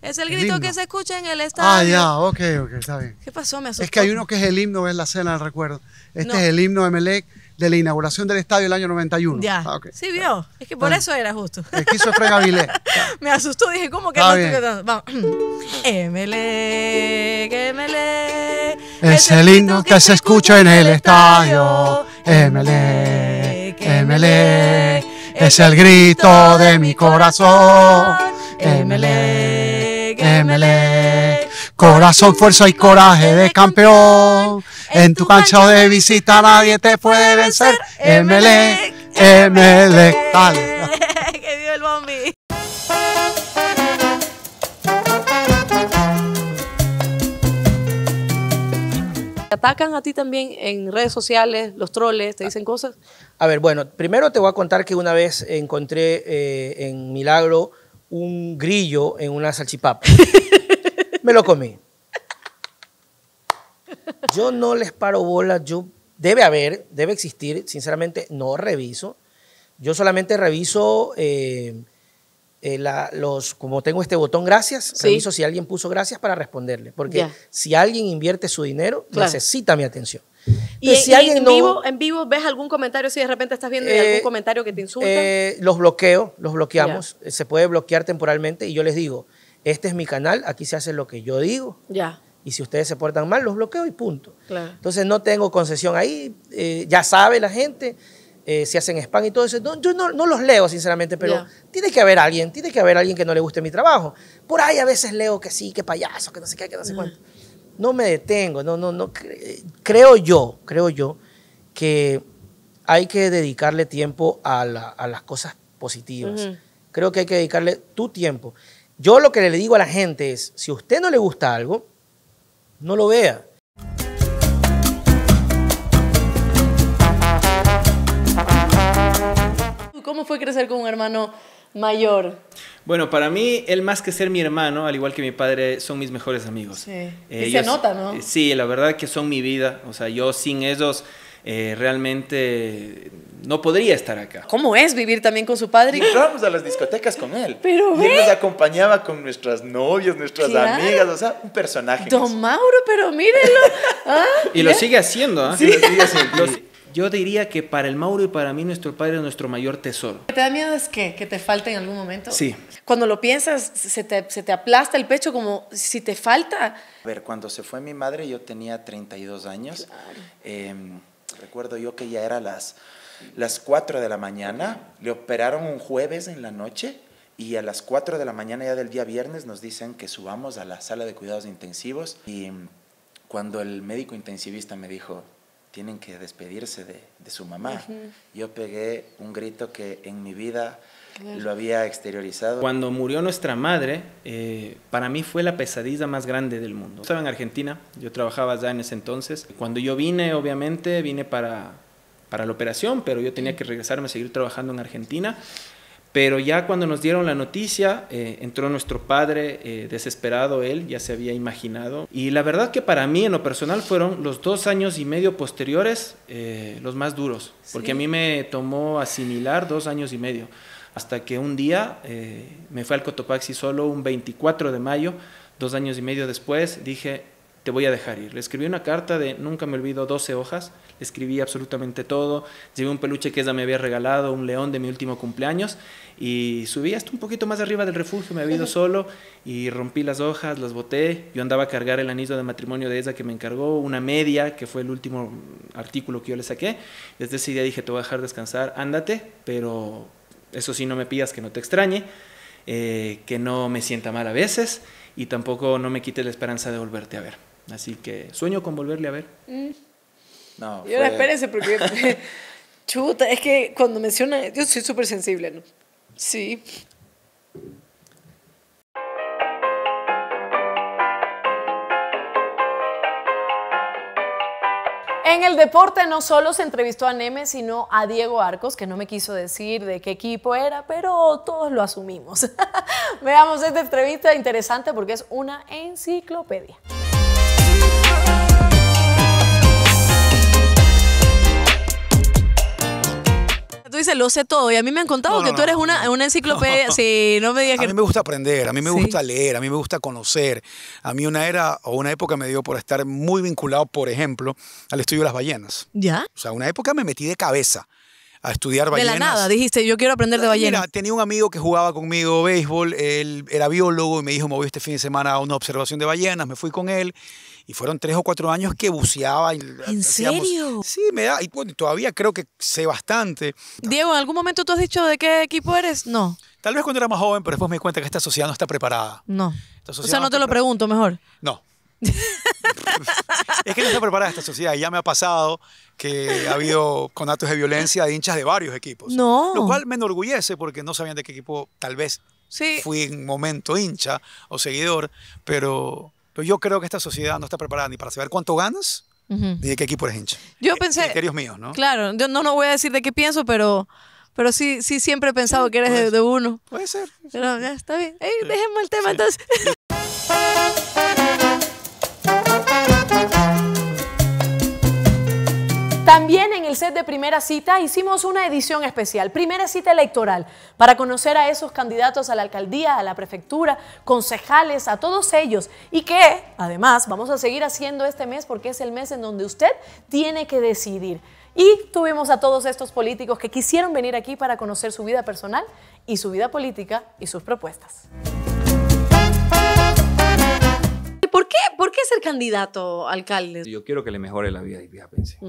Es el grito que se escucha en el estadio. Ah, ya, ok, ok, está bien. ¿Qué pasó? Me asustó. Es que hay uno que es el himno, es la cena recuerdo. Este es el himno de Melec de la inauguración del estadio el año 91. Ya. Ah, sí, vio. Es que por eso era justo. Quiso (laughs) Me asustó, dije, ¿cómo que no estoy Vamos. Emelec, (clears throat) eh, Emelec. Eh, es el himno que se escucha en el estadio. Emelec, eh, Emelec. Es el grito de mi corazón. Emelec. MLE, Corazón, fuerza y coraje de campeón. En tu cancha de visita nadie te puede vencer. Emelec, Emelec. tal. Que dio el bombi. atacan a ti también en redes sociales, los troles, te dicen cosas? A ver, bueno, primero te voy a contar que una vez encontré eh, en Milagro un grillo en una salchipapa. (laughs) Me lo comí. Yo no les paro bola, yo debe haber, debe existir, sinceramente no reviso. Yo solamente reviso eh, eh, los, como tengo este botón gracias, reviso si alguien puso gracias para responderle, porque si alguien invierte su dinero, necesita mi atención. Y, pues si alguien en, vivo, en vivo ves algún comentario, si de repente estás viendo algún eh, comentario que te insulta. Eh, los bloqueo, los bloqueamos. Eh, se puede bloquear temporalmente y yo les digo, este es mi canal, aquí se hace lo que yo digo. Ya. Y si ustedes se portan mal, los bloqueo y punto. Entonces no tengo concesión ahí, ya sabe la gente. si hacen spam y todo eso. yo no, los leo, sinceramente, pero tiene que haber alguien, tiene que haber alguien que no le guste mi trabajo. Por ahí a veces leo que sí, que payaso, que no sé qué, que no sé mm. cuánto no me detengo, no, no, no. Creo yo, creo yo que hay que dedicarle tiempo a, las cosas positivas. Creo que hay que dedicarle tu tiempo. Yo lo que le digo a la gente es, si a usted no le gusta algo, no lo vea. ¿Cómo fue crecer con un hermano mayor? Bueno, para mí, él más que ser mi hermano, al igual que mi padre, son mis mejores amigos. Sí. Eh, se nota, ¿no? Eh, sí, la verdad que son mi vida. O sea, yo sin ellos eh, realmente no podría estar acá. ¿Cómo es vivir también con su padre? Entrábamos a las discotecas con él. Pero y él nos acompañaba con nuestras novias, nuestras amigas, o sea, un personaje. Don Mauro, pero mírenlo. (laughs) Ah, ¿ah? y lo sigue haciendo, ¿eh? Sí. lo sigue yo diría que para el Mauro y para mí nuestro padre es nuestro mayor tesoro. ¿Te da miedo es que, te falte en algún momento? Sí. Cuando lo piensas, se te, se te aplasta el pecho como si te falta. A ver, cuando se fue mi madre yo tenía 32 años. Em, recuerdo yo que ya era las, las 4 de la mañana, le operaron un jueves en la noche y a las 4 de la mañana ya del día viernes nos dicen que subamos a la sala de cuidados intensivos y em, cuando el médico intensivista me dijo, tienen que despedirse de, su mamá. Yo pegué un grito que en mi vida lo había exteriorizado. Cuando murió nuestra madre, eh, para mí fue la pesadilla más grande del mundo. Estaba en Argentina, yo trabajaba ya en ese entonces. Cuando yo vine, obviamente, vine para, para la operación, pero yo tenía que regresarme a seguir trabajando en Argentina. Pero ya cuando nos dieron la noticia, eh, entró nuestro padre, eh, desesperado él, ya se había imaginado. Y la verdad que para mí en lo personal fueron los dos años y medio posteriores eh, los más duros, porque a mí me tomó asimilar dos años y medio, hasta que un día me fui al Cotopaxi solo un 24 de mayo, dos años y medio después, dije, te voy a dejar ir. Le escribí una carta de, nunca me olvido, 12 hojas, le escribí absolutamente todo, llevé un peluche que ella me había regalado, un león de mi último cumpleaños, y subí hasta un poquito más arriba del refugio, me había ido solo, y rompí las hojas, las boté, yo andaba a cargar el anillo de matrimonio de ella que me encargó, una media, que fue el último artículo que yo le saqué, desde ese día dije, te voy a dejar descansar, ándate, pero eso sí, no me pidas que no te extrañe, eh, que no me sienta mal a veces, y tampoco no me quite la esperanza de volverte a ver. Así que sueño con volverle a ver. Mm. No. Y ahora porque. (laughs) Chuta, es que cuando menciona. Yo soy súper sensible, ¿no? Sí. En el deporte no solo se entrevistó a Neme, sino a Diego Arcos, que no me quiso decir de qué equipo era, pero todos lo asumimos. (laughs) Veamos esta entrevista interesante porque es una enciclopedia. dices, lo sé todo. Y a mí me han contado que tú eres una, enciclopedia. Sí, no me digas que. A mí me gusta aprender, a mí me gusta leer, a mí me gusta conocer. A mí una era o una época me dio por estar muy vinculado, por ejemplo, al estudio de las ballenas. ¿Ya? O sea, una época me metí de cabeza a estudiar ballenas. De la nada, dijiste, yo quiero aprender de ballenas. Mira, tenía un amigo que jugaba conmigo béisbol, él era biólogo y me dijo, me voy este fin de semana a una observación de ballenas, me fui con él y fueron tres o cuatro años que buceaba. ¿En serio? Sí, me da, y todavía creo que sé bastante. Diego, ¿en algún momento tú has dicho de qué equipo eres? No. Tal vez cuando era más joven, pero después me di cuenta que esta sociedad no está preparada. No. O sea, no, no te lo pregunto mejor. No. (laughs) es que no está preparada esta sociedad, y ya me ha pasado que ha habido con actos de violencia de hinchas de varios equipos. No. Lo cual me enorgullece porque no sabían de qué equipo tal vez fui en momento hincha o seguidor, pero, yo creo que esta sociedad no está preparada ni para saber cuánto ganas ni de qué equipo eres hincha. Yo eh, pensé... Queridos míos, ¿no? Claro, yo no, no voy a decir de qué pienso, pero... Pero sí, sí, siempre he pensado que eres de, uno. Puede ser. Pero ya está bien. Hey, el tema entonces. (laughs) También en el set de primera cita hicimos una edición especial, primera cita electoral, para conocer a esos candidatos a la alcaldía, a la prefectura, concejales, a todos ellos. Y que, además, vamos a seguir haciendo este mes porque es el mes en donde usted tiene que decidir. Y tuvimos a todos estos políticos que quisieron venir aquí para conocer su vida personal y su vida política y sus propuestas. ¿Por qué ser candidato alcalde? Yo quiero que le mejore la vida de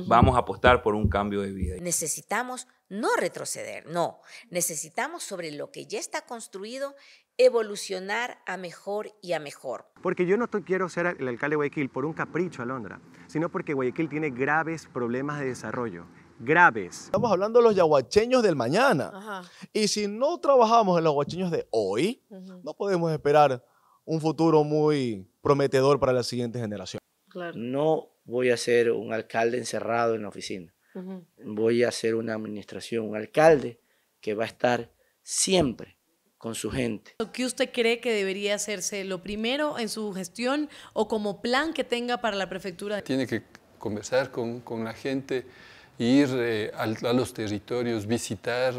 Vamos a apostar por un cambio de vida. Necesitamos no retroceder, no. Necesitamos sobre lo que ya está construido evolucionar a mejor y a mejor. Porque yo no quiero ser el alcalde de Guayaquil por un capricho, a Londra, sino porque Guayaquil tiene graves problemas de desarrollo graves. Estamos hablando de los yaguacheños del mañana. Y si no trabajamos en los yaguacheños de hoy, no podemos esperar un futuro muy prometedor para la siguiente generación. No voy a ser un alcalde encerrado en la oficina. Voy a ser una administración, un alcalde que va a estar siempre con su gente. ¿Qué usted cree que debería hacerse lo primero en su gestión o como plan que tenga para la prefectura? Tiene que conversar con, la gente, ir eh, a los territorios, visitar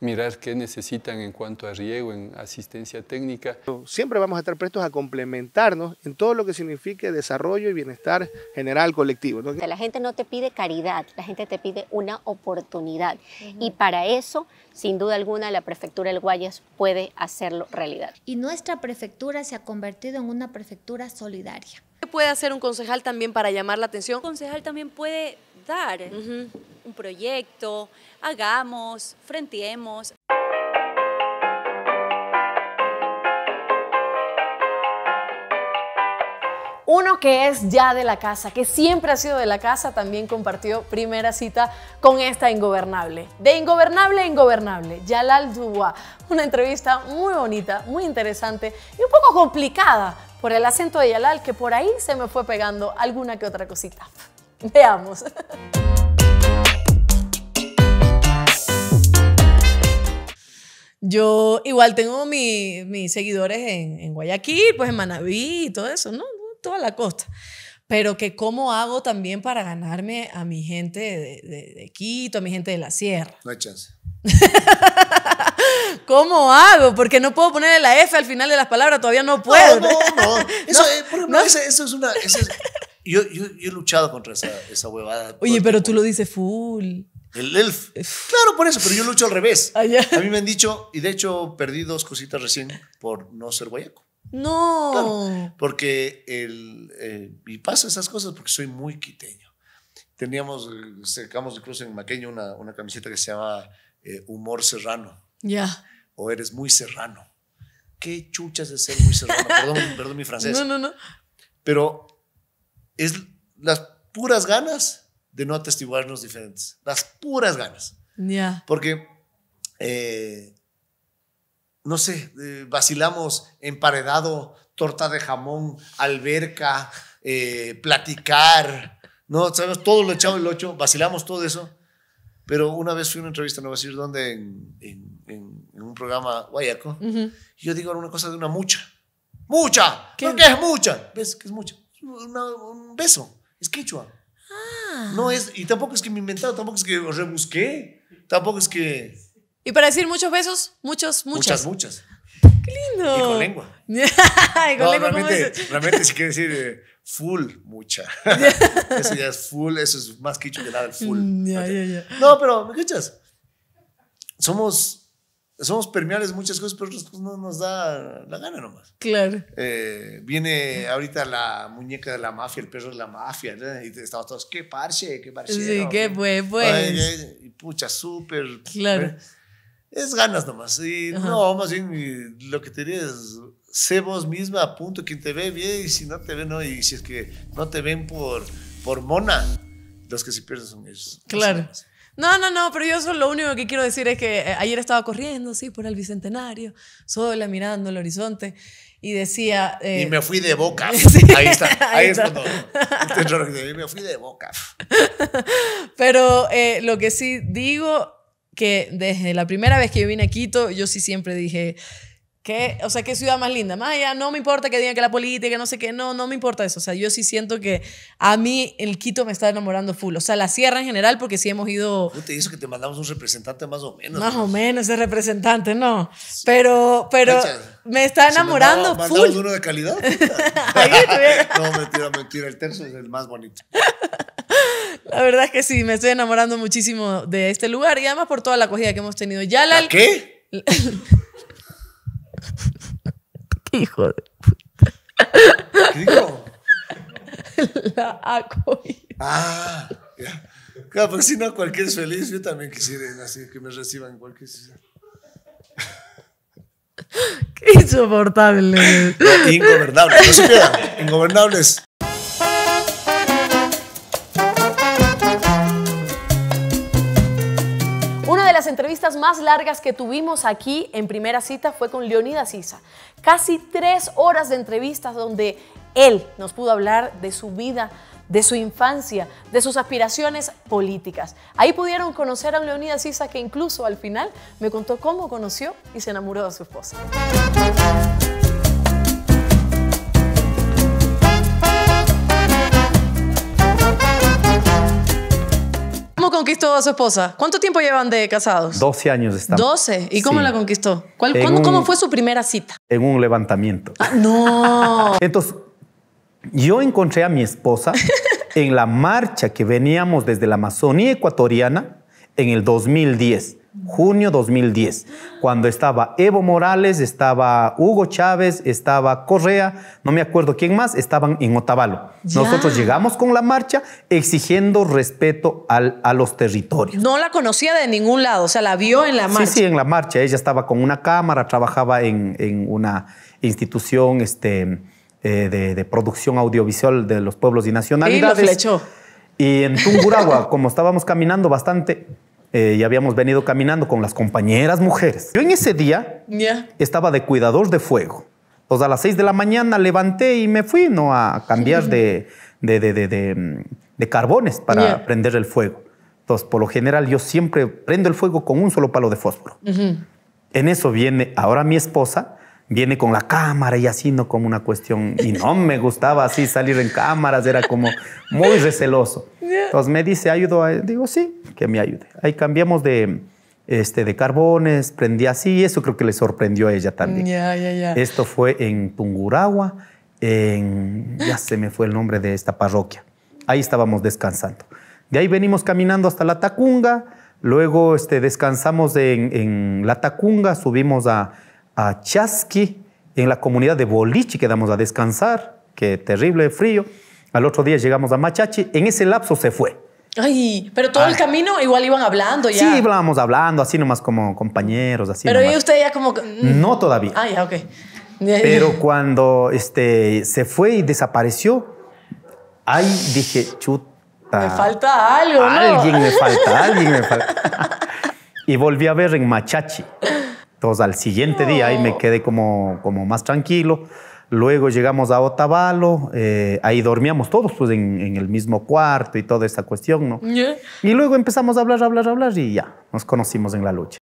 mirar qué necesitan en cuanto a riego, en asistencia técnica. Siempre vamos a estar prestos a complementarnos en todo lo que signifique desarrollo y bienestar general colectivo. La gente no te pide caridad, la gente te pide una oportunidad y para eso, sin duda alguna, la prefectura del Guayas puede hacerlo realidad. Y nuestra prefectura se ha convertido en una prefectura solidaria. ¿Qué puede hacer un concejal también para llamar la atención? Un concejal también puede dar un proyecto, hagamos, frenteemos, Uno que es ya de la casa, que siempre ha sido de la casa, también compartió primera cita con esta ingobernable. De ingobernable a ingobernable, Yalal Dubois. Una entrevista muy bonita, muy interesante y un poco complicada por el acento de Yalal, que por ahí se me fue pegando alguna que otra cosita. (laughs) Veamos. Yo igual tengo mis seguidores en, en, Guayaquil, pues en Manabí y todo eso, ¿no? toda la costa. Pero que cómo hago también para ganarme a mi gente de, Quito, a mi gente de la sierra. No hay chance. (laughs) ¿Cómo hago? Porque no puedo ponerle la F al final de las palabras, todavía no puedo. No, no, no. (laughs) Eh, eso, es una... yo, he luchado contra esa, huevada. Oye, pero tú lo dices full. El elf. Claro, por eso, pero yo lucho al revés. Ah, a mí me han dicho, y de hecho perdí dos cositas recién por no ser guayaco. No. porque el, eh, y pasa esas cosas porque soy muy quiteño. Teníamos, sacamos incluso en Maqueño una, camiseta que se llama eh, Humor Serrano. Ya. O eres muy serrano. ¿Qué chuchas de ser muy serrano? perdón, (laughs) perdón mi francés. No, no, no. Pero es las puras ganas de no atestiguarnos diferentes. Las puras ganas. Ya. Porque eh, no sé, eh, vacilamos emparedado, torta de jamón, alberca, eh, platicar, ¿no? Sabemos todo lo echado y lo vacilamos todo eso. Pero una vez fui a una entrevista, no voy a dónde, en, un programa guayaco, y yo digo una cosa de una mucha. ¡Mucha! ¿Qué? es mucha? ¿Ves que es mucha? un beso. Es quechua. Ah. No es, y tampoco es que me inventado tampoco es que rebusqué, tampoco es que y para decir muchos besos, muchos, muchas. Muchas, muchas. Qué lindo. Y con lengua. (laughs) y con no, lengua realmente, realmente si quiere decir eh, full, mucha. (laughs) eso ya es full, eso es más quicho que nada el full. Mm, no, pero, ¿me escuchas? Somos somos permeables muchas cosas, pero no nos da la gana nomás. Claro. Eh, viene ahorita la muñeca de la mafia, el perro de la mafia, ¿no? y estamos todos, qué parche, qué parche. Sí, qué pues, pues. Ay, pucha, súper. Claro. ¿eh? es ganas nomás. Y no, más bien lo que te diría es, sé vos misma, a punto, quien te ve bien y si no te ve, no. Y si es que no te ven por, por mona, los que se pierden son ellos. Claro. No, no, no, pero yo solo lo único que quiero decir es que eh, ayer estaba corriendo, sí, por el Bicentenario, sola mirando el horizonte y decía... Eh, y me fui de boca. (laughs) Ahí está, (laughs) ahí, está. todo. me fui de boca. (laughs) pero eh, lo que sí digo que desde la primera vez que yo vine a Quito, yo sí siempre dije, ¿qué? O sea, ¿qué ciudad más linda? Más no me importa que digan que la política, no sé qué, no, no me importa eso. O sea, yo sí siento que a mí el Quito me está enamorando full. O sea, la sierra en general, porque sí hemos ido... te dice que te mandamos un representante más o menos. Más o menos ese representante, no. Pero, pero... me está enamorando. Me full. uno de calidad? (laughs) (laughs) no, mentira, mentira. El tercero es el más bonito. (laughs) La verdad es que sí, me estoy enamorando muchísimo de este lugar y además por toda la acogida que hemos tenido. Ya la... ¿Qué? (laughs) Hijo de ¿Qué dijo? La acogida. Ah, ya. Claro, porque si no, cualquier feliz. Yo también quisiera así que me reciban cualquier. Qué insoportable. ingobernable. No se Ingobernables. las entrevistas más largas que tuvimos aquí en primera cita fue con Leonidas Isa. Casi tres horas de entrevistas donde él nos pudo hablar de su vida, de su infancia, de sus aspiraciones políticas. Ahí pudieron conocer a Leonida Leonidas que incluso al final me contó cómo conoció y se enamoró de su esposa. conquistó a su esposa? ¿Cuánto tiempo llevan de casados? 12 años estamos. 12. ¿Y cómo la conquistó? ¿Cómo fue su primera cita? En un levantamiento. Ah, no. (laughs) Entonces, yo encontré a mi esposa (laughs) en la marcha que veníamos desde la Amazonía ecuatoriana en el 2010 junio 2010, cuando estaba Evo Morales, estaba Hugo Chávez, estaba Correa, no me acuerdo quién más, estaban en Otavalo. Nosotros llegamos con la marcha exigiendo respeto al, a los territorios. No la conocía de ningún lado, o sea, la vio en la marcha. Sí, sí, en la marcha. Ella estaba con una cámara, trabajaba en, una institución este, eh, de, de, producción audiovisual de los pueblos y nacionalidades. Y Y en Tunguragua, como estábamos caminando bastante, eh, y habíamos venido caminando con las compañeras mujeres. Yo en ese día estaba de cuidador de fuego. Entonces a las seis de la mañana levanté y me fui ¿no? a cambiar de, carbones para prender el fuego. Entonces, por lo general, yo siempre prendo el fuego con un solo palo de fósforo. En eso viene ahora mi esposa viene con la cámara y así, no como una cuestión. Y no me gustaba así salir en cámaras, era como muy receloso. Entonces me dice, ayudo a él? Digo, sí, que me ayude. Ahí cambiamos de, este, de carbones, prendí así, y eso creo que le sorprendió a ella también. Esto fue en Tunguragua, en, ya se me fue el nombre de esta parroquia. Ahí estábamos descansando. De ahí venimos caminando hasta la Tacunga, luego este, descansamos en, en la Tacunga, subimos a a Chasqui, en la comunidad de Bolichi. quedamos a descansar, que terrible frío. Al otro día llegamos a Machachi, en ese lapso se fue. Ay, pero todo el ah. camino igual iban hablando ya. Sí, íbamos hablando, así nomás como compañeros, así. Pero ¿y usted ya como... Mm. No todavía. ay ah, ya, ok. Pero (laughs) cuando este, se fue y desapareció, ahí dije, chuta. Me falta algo, ¿no? Alguien me falta, (laughs) alguien me falta. y volví a ver en Machachi. Entonces al siguiente día ahí me quedé como, como más tranquilo. Luego llegamos a Otavalo, eh, ahí dormíamos todos pues, en, el mismo cuarto y toda esa cuestión, ¿no? Y luego empezamos a hablar, hablar, hablar y ya, nos conocimos en la lucha.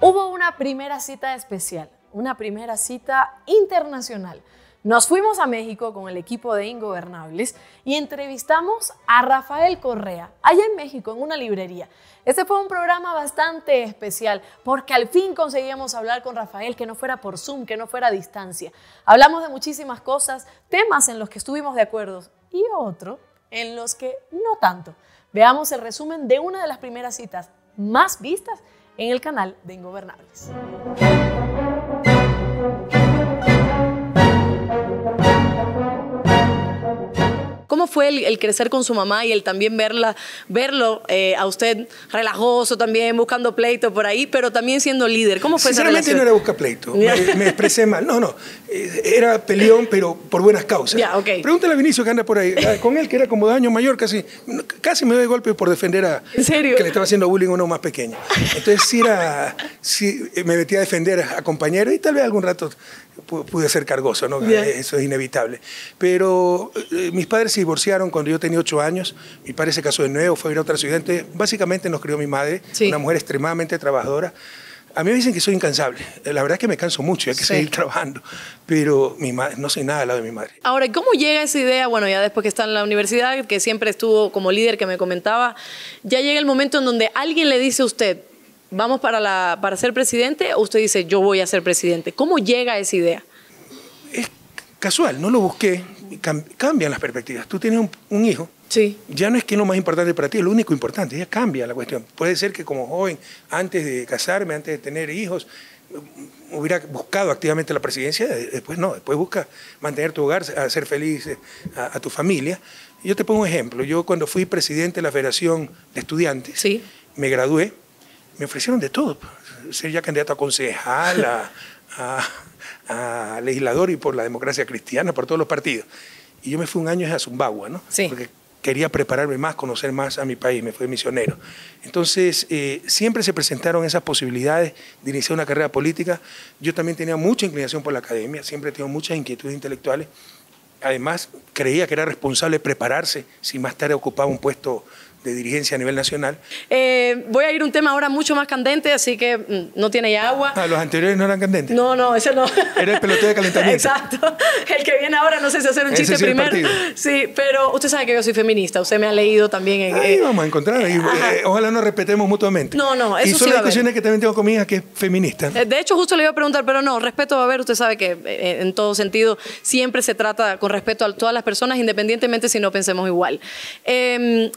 Hubo una primera cita especial, una primera cita internacional. Nos fuimos a México con el equipo de Ingobernables y entrevistamos a Rafael Correa, allá en México, en una librería. Este fue un programa bastante especial porque al fin conseguíamos hablar con Rafael, que no fuera por Zoom, que no fuera a distancia. Hablamos de muchísimas cosas, temas en los que estuvimos de acuerdo y otro en los que no tanto. Veamos el resumen de una de las primeras citas más vistas en el canal de Ingobernables. fue el, crecer con su mamá y el también verla, verlo eh, a usted relajoso también, buscando pleito por ahí, pero también siendo líder? ¿Cómo fue esa relación? no era busca pleito, me, expresé mal. No, no, eh, era peleón, pero por buenas causas. Pregúntale a Vinicio que anda por ahí, ah, con él que era como de año mayor, casi, casi me doy golpe por defender a... ¿En serio? Que le estaba haciendo bullying a uno más pequeño. Entonces sí era, si me metía a defender a compañeros y tal vez algún rato pude ser cargoso, ¿no? Eso es inevitable. Pero eh, mis padres se divorciaron cuando yo tenía ocho años. Mi padre se casó de nuevo, fue a ir a otra ciudad. básicamente nos crió mi madre, una mujer extremadamente trabajadora. A mí me dicen que soy incansable. Eh, la verdad es que me canso mucho, hay que seguir trabajando. Pero mi madre, no soy nada al lado de mi madre. Ahora, ¿cómo llega esa idea? Bueno, ya después que está en la universidad, que siempre estuvo como líder que me comentaba, ya llega el momento en donde alguien le dice a usted, vamos para, para ser presidente o usted dice, yo voy a ser presidente? ¿Cómo llega esa idea? Es casual, no lo busqué. cambian las perspectivas. Tú tienes un, hijo. Sí. Ya no es que es lo más importante para ti, es lo único importante. Ya cambia la cuestión. Puede ser que como joven, antes de casarme, antes de tener hijos, hubiera buscado activamente la presidencia, después no, después busca mantener tu hogar, hacer feliz eh, a, tu familia. Yo te pongo un ejemplo. Yo cuando fui presidente de la Federación de Estudiantes, me gradué, me ofrecieron de todo. ser ya candidato a concejal, a, legislador y por la democracia cristiana, por todos los partidos. Y yo me fui un año a Zumbagua, ¿no? Porque quería prepararme más, conocer más a mi país, me fui misionero. Entonces, eh, siempre se presentaron esas posibilidades de iniciar una carrera política. Yo también tenía mucha inclinación por la academia, siempre he tenido muchas inquietudes intelectuales. Además, creía que era responsable prepararse si más tarde ocupaba un puesto de dirigencia a nivel nacional. Eh, voy a ir a un tema ahora mucho más candente, así que mm, no tiene ya agua. Ah, los anteriores no eran candentes. No, no, ese no. (laughs) Era el peloteo de calentamiento. Exacto. El que viene ahora, no sé si hacer un chiste primero. Sí, pero usted sabe que yo soy feminista, usted me ha leído también. En, ahí eh, vamos a encontrar, eh, ojalá nos respetemos mutuamente. No, no, eso Y son las discusiones que también tengo con mi hija, que es feminista. De hecho, justo le iba a preguntar, pero no, respeto va a haber, usted sabe que en todo sentido siempre se trata con respeto a todas las personas, independientemente si no pensemos igual. Em,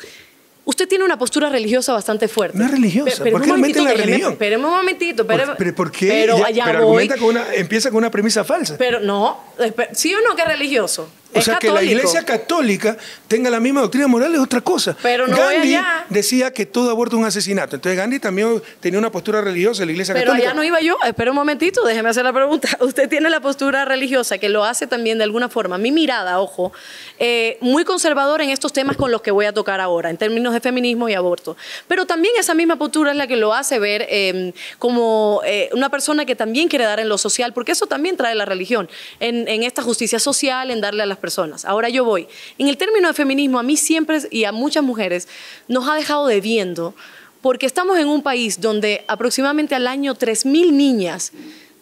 Usted tiene una postura religiosa bastante fuerte. es religiosa. Pero, ¿Por qué mete la religión? Esperemos un momentito. Pero, pero ¿por qué? Pero, ya, pero Con una, empieza con una premisa falsa. Pero no. Eh, ¿Sí o no que es religioso? O sea, que la iglesia católica tenga la misma doctrina moral es otra cosa. Pero Gandhi decía que todo aborto es un asesinato. Entonces Gandhi también tenía una postura religiosa, la iglesia católica. Pero allá no iba yo. Espera un momentito, déjeme hacer la pregunta. (laughs) Usted tiene la postura religiosa que lo hace también de alguna forma, mi mirada, ojo, eh, muy conservador en estos temas con los que voy a tocar ahora, en términos de feminismo y aborto. Pero también esa misma postura es la que lo hace ver em, como eh, una persona que también quiere dar en lo social, porque eso también trae la religión, en, en esta justicia social, en darle a las personas. Ahora yo voy. En el término de feminismo, a mí siempre y a muchas mujeres nos ha dejado debiendo porque estamos en un país donde aproximadamente al año 3.000 niñas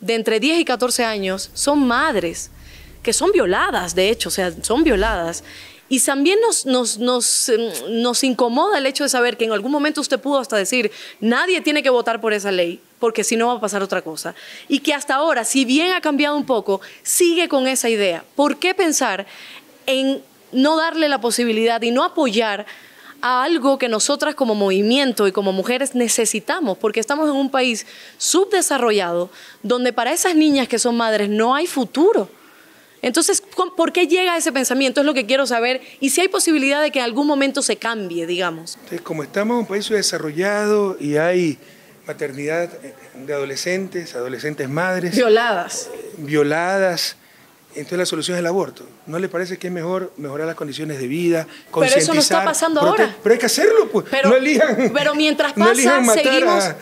de entre 10 y 14 años son madres, que son violadas, de hecho, o sea, son violadas. Y también nos, nos, nos, em, nos incomoda el hecho de saber que en algún momento usted pudo hasta decir, nadie tiene que votar por esa ley porque si no va a pasar otra cosa. Y que hasta ahora, si bien ha cambiado un poco, sigue con esa idea. ¿Por qué pensar en no darle la posibilidad y no apoyar a algo que nosotras como movimiento y como mujeres necesitamos, porque estamos en un país subdesarrollado, donde para esas niñas que son madres no hay futuro. Entonces, ¿por qué llega ese pensamiento? Es lo que quiero saber. Y si hay posibilidad de que en algún momento se cambie, digamos. Entonces, como estamos en un país desarrollado y hay maternidad eh, de adolescentes, adolescentes madres. Violadas. Violadas. Entonces la solución es el aborto. ¿No le parece que es mejor mejorar las condiciones de vida, concientizar? Pero eso no está pasando ahora. Pero hay que hacerlo, pues. Pero, no elijan, pero mientras pasa, no elijan matar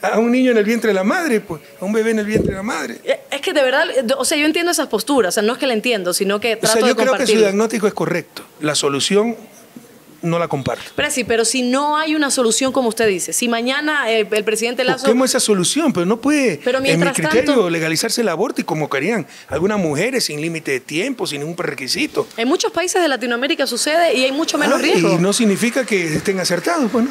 A, un niño en el vientre de la madre, pues. A un bebé en el vientre de la madre. Eh, es que de verdad, o sea, yo entiendo esas posturas. O sea, no es que la entiendo, sino que trato o sea, yo creo que su diagnóstico es correcto. La solución no la comparto. sí, pero si no hay una solución, como usted dice, si mañana eh, el, presidente Lazo. Busquemos esa solución, pero no puede, pero en mi criterio, legalizarse el aborto y como querían algunas mujeres sin límite de tiempo, sin ningún prerequisito. En muchos países de Latinoamérica sucede y hay mucho menos ah, riesgo. Y no significa que estén acertados, bueno.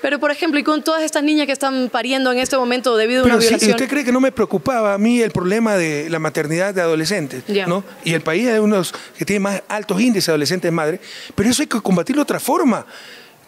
Pero, por ejemplo, y con todas estas niñas que están pariendo en este momento debido a una si violación... usted cree que no me preocupaba a mí el problema de la maternidad de adolescentes, ¿no? Y el país es uno que tiene más altos índices de adolescentes madre, pero eso hay que combatirlo de otra forma.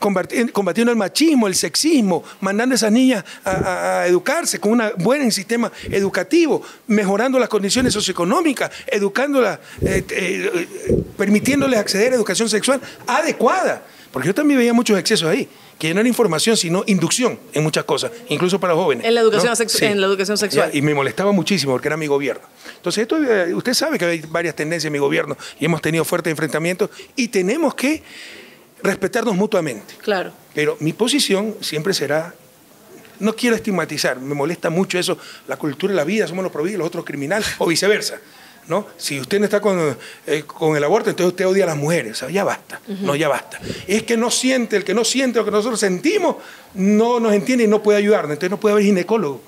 Combatiendo el machismo, el sexismo, mandando a esas niñas a, educarse con un buen sistema educativo, mejorando las condiciones socioeconómicas, educándolas, eh, eh, eh, permitiéndoles acceder a educación sexual adecuada. Porque yo también veía muchos excesos ahí que no era información, sino inducción en muchas cosas, incluso para jóvenes. En la educación, en la educación sexual. Y me molestaba muchísimo porque era mi gobierno. Entonces, esto, eh, usted sabe que hay varias tendencias en mi gobierno y hemos tenido fuertes enfrentamientos y tenemos que respetarnos mutuamente. Claro. Pero mi posición siempre será no quiero estigmatizar, me molesta mucho eso. La cultura y la vida, somos los prohibidos, los otros criminales, o viceversa. ¿No? Si usted no está con, eh, el aborto, entonces usted odia a las mujeres. ya basta, no, ya basta. Es que no siente, el que no siente lo que nosotros sentimos, no nos entiende y no puede ayudarnos. Entonces no puede haber ginecólogo.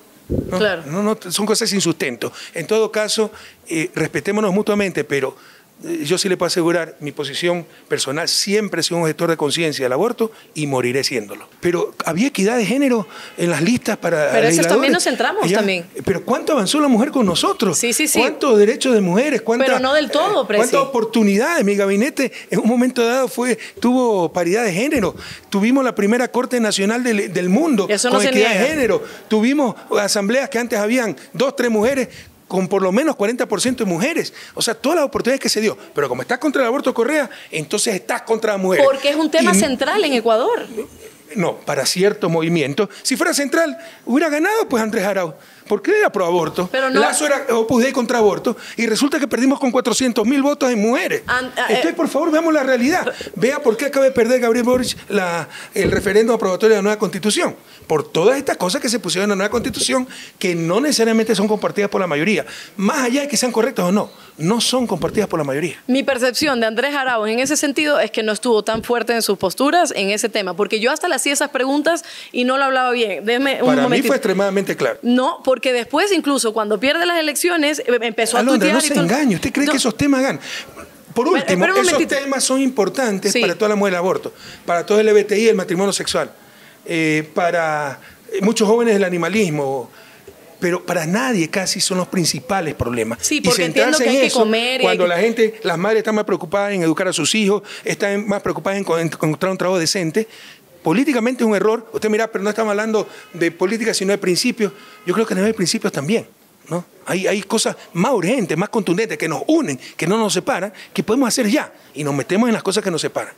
Claro. No, son cosas sin sustento. En todo caso, eh, respetémonos mutuamente, pero eh, yo sí le puedo asegurar, mi posición personal siempre he sido un gestor de conciencia del aborto y moriré siéndolo. Pero había equidad de género en las listas para. Pero eso también nos centramos también. Eh, pero cuánto avanzó la mujer con nosotros. Sí, sí, sí. Cuántos derechos de mujeres, cuánta, Pero no del todo, presidente. Eh, cuántas oportunidades. Mi gabinete en un momento dado fue, tuvo paridad de género. Tuvimos la primera Corte Nacional del, Mundo con equidad de género. Tuvimos asambleas que antes habían dos, tres mujeres con por lo menos 40% de mujeres. O sea, todas las oportunidades que se dio. Pero como estás contra el aborto Correa, entonces estás contra las mujeres. Porque es un tema central en Ecuador. No, para cierto movimiento. Si fuera central, hubiera ganado pues Andrés Arau. ¿Por qué era proaborto? No, Lazo era Opus Dei contra aborto y resulta que perdimos con 400 mil votos en mujeres. Uh, eh, Entonces, por favor, veamos la realidad. Vea por qué acaba de perder Gabriel Boric la, el referéndum aprobatorio de la nueva constitución. Por todas estas cosas que se pusieron en la nueva constitución que no necesariamente son compartidas por la mayoría. Más allá de que sean correctas o no, no son compartidas por la mayoría. Mi percepción de Andrés Arauz en ese sentido es que no estuvo tan fuerte en sus posturas en ese tema, porque yo hasta le hacía esas preguntas y no lo hablaba bien. Déjeme un Para mí fue extremadamente claro. No, porque después incluso cuando pierde las elecciones em, empezó a tuitear. No se engañe, usted cree que esos temas ganan. Por último, esos temas son importantes para toda la mujer del aborto, para todo el LBTI, el matrimonio sexual, eh, para eh, muchos jóvenes del animalismo, pero para nadie casi son los principales problemas. Sí, porque y entiendo que hay que comer. cuando la gente, las madres están más preocupadas en educar a sus hijos, están más preocupadas en encontrar un trabajo decente, políticamente es un error. Usted mira, pero no estamos hablando de política, sino de principios. Yo creo que a nivel principios también. ¿no? hay cosas más urgentes, más contundentes, que nos unen, que no nos separan, que podemos hacer ya y nos metemos en las cosas que nos separan.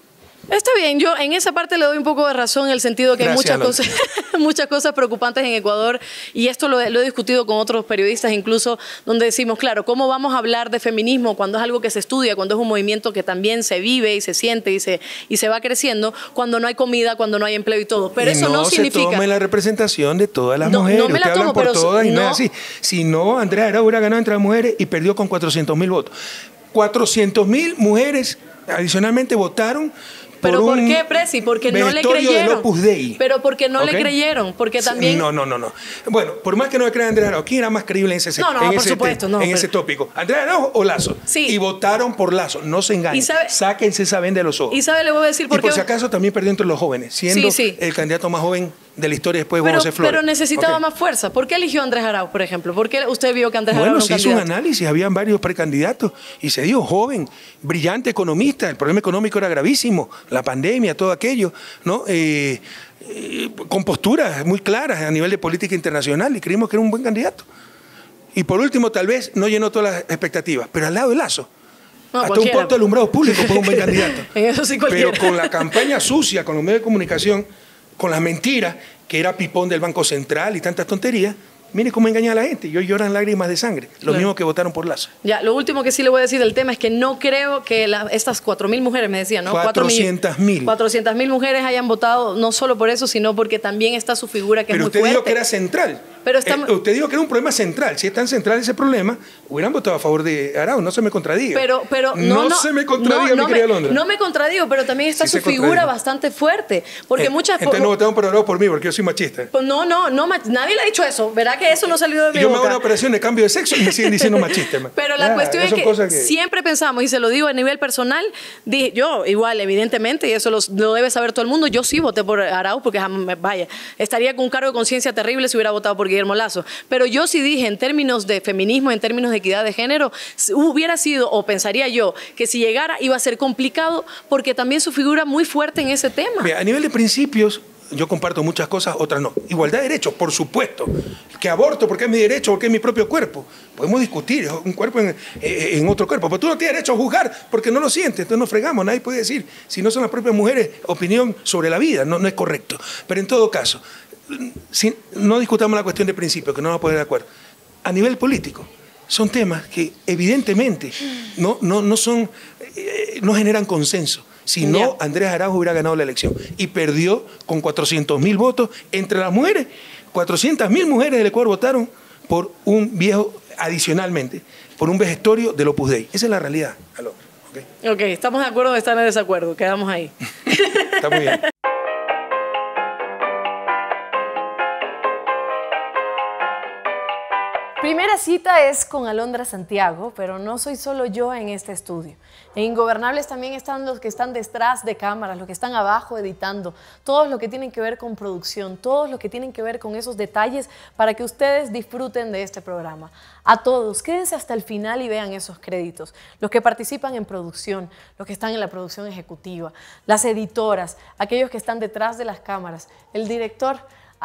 Está bien, yo en esa parte le doy un poco de razón en el sentido que hay muchas cosas, (laughs) muchas cosas preocupantes en Ecuador y esto lo, lo, he discutido con otros periodistas incluso, donde decimos, claro, ¿cómo vamos a hablar de feminismo cuando es algo que se estudia, cuando es un movimiento que también se vive y se siente y se, y se va creciendo, cuando no hay comida, cuando no hay empleo y todo? Pero eso no, significa... no se significa... Tome la representación de todas las mujeres, no me por todas y no, Si no, Andrea era ganó entre las mujeres y perdió con 400 mil votos. 400 mil mujeres adicionalmente votaron ¿Pero por, qué, Presi? Porque no le creyeron. Pero porque no le creyeron, porque también... No, no, no, no. Bueno, por más que no le crean a Andrés Araujo, ¿quién era más creíble en ese, no, no, en por ese, supuesto, no, en ese tópico? ¿Andrés Araujo o Lazo? Sí. Y votaron por Lazo, no se engañen. Sabe... Sáquense esa venda de los ojos. Y le voy a decir por qué... por si acaso también perdió entre los jóvenes, siendo el candidato más joven de la historia después de Buenos Pero necesitaba más fuerza. ¿Por qué eligió a Andrés Arau, por ejemplo? ¿Por qué usted vio que Andrés bueno, Bueno, se hizo un análisis, habían varios precandidatos y se dio joven, brillante economista, el problema económico era gravísimo, la pandemia, todo aquello, ¿no? Eh, eh, con posturas muy claras a nivel de política internacional y creímos que era un buen candidato. Y por último, tal vez no llenó todas las expectativas, pero al lado de Lazo. No, hasta un puerto alumbrado público fue un buen candidato. (laughs) Pero con la campaña sucia, con los medios de comunicación con las mentiras, que era pipón del Banco Central y tantas tonterías, Mire cómo engaña a la gente. yo lloran lágrimas de sangre. Los mismos que votaron por Lazo. Ya, lo último que sí le voy a decir del tema es que no creo que estas estas 4.000 mujeres, me decían, ¿no? 400.000. 400.000 mujeres hayan votado no solo por eso, sino porque también está su figura que es muy fuerte. Pero que era central. Pero usted eh, dijo que era un problema central. Si es tan central ese problema, hubieran votado a favor de Arau. No se me contradiga. Pero, pero no, no, se me contradiga, mi querida No me contradigo, pero también está su figura bastante fuerte. Porque eh, muchas Entonces no votaron por Arau por mí, porque yo soy machista. Pues no, no, no, nadie le ha dicho eso. Verá que eso no salió de mi Yo me hago una operación de cambio de sexo y me siguen diciendo (laughs) machista. pero la cuestión es que, siempre pensamos, y se lo digo a nivel personal, yo igual, evidentemente, y eso lo, debe saber todo el mundo, yo sí voté por Arau porque vaya, estaría con un cargo de conciencia terrible si hubiera votado por Guillermo Lazo. Pero yo sí dije, en términos de feminismo, en términos de equidad de género, hubiera sido, o pensaría yo, que si llegara iba a ser complicado porque también su figura muy fuerte en ese tema. a nivel de principios, yo comparto muchas cosas, otras no. Igualdad de derechos, por supuesto. Que aborto porque es mi derecho, porque es mi propio cuerpo. Podemos discutir, es un cuerpo en, eh, eh, otro cuerpo. Pero tú no tienes derecho a juzgar porque no lo sientes, entonces no fregamos. Nadie puede decir, si no son las propias mujeres, opinión sobre la vida. no es correcto. Pero en todo caso, no discutamos la cuestión de principio, que no va a poner de acuerdo. A nivel político, son temas que evidentemente no, no, son, eh, no generan consenso. Si no, Andrés Araujo hubiera ganado la elección y perdió con 400 mil votos entre las mujeres. 400 mil mujeres del Ecuador votaron por un viejo, adicionalmente, por un vegetorio del Opus Dei. Esa es la realidad. ok, estamos de acuerdo o estar en desacuerdo. Quedamos ahí. (laughs) Está muy bien. Primera cita es con Alondra Santiago, pero no soy solo yo en este estudio. En Ingobernables también están los que están detrás de cámaras, los que están abajo editando, todos los que tienen que ver con producción, todos los que tienen que ver con esos detalles para que ustedes disfruten de este programa. A todos, quédense hasta el final y vean esos créditos. Los que participan en producción, los que están en la producción ejecutiva, las editoras, aquellos que están detrás de las cámaras, el director,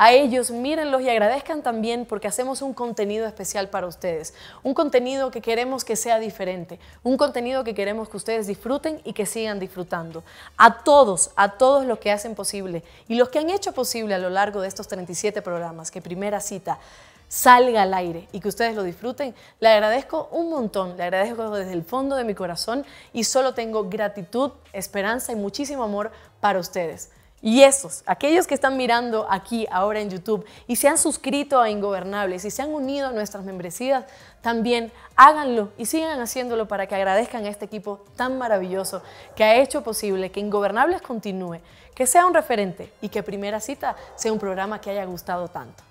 a ellos, mírenlos y agradezcan también porque hacemos un contenido especial para ustedes, un contenido que queremos que sea diferente, un contenido que queremos que ustedes disfruten y que sigan disfrutando. A todos, a todos los que hacen posible y los que han hecho posible a lo largo de estos 37 programas, que primera cita salga al aire y que ustedes lo disfruten, le agradezco un montón, le agradezco desde el fondo de mi corazón y solo tengo gratitud, esperanza y muchísimo amor para ustedes. Y esos, aquellos que están mirando aquí ahora en YouTube y se han suscrito a Ingobernables y se han unido a nuestras membresías, también háganlo y sigan haciéndolo para que agradezcan a este equipo tan maravilloso que ha hecho posible que Ingobernables continúe, que sea un referente y que Primera Cita sea un programa que haya gustado tanto.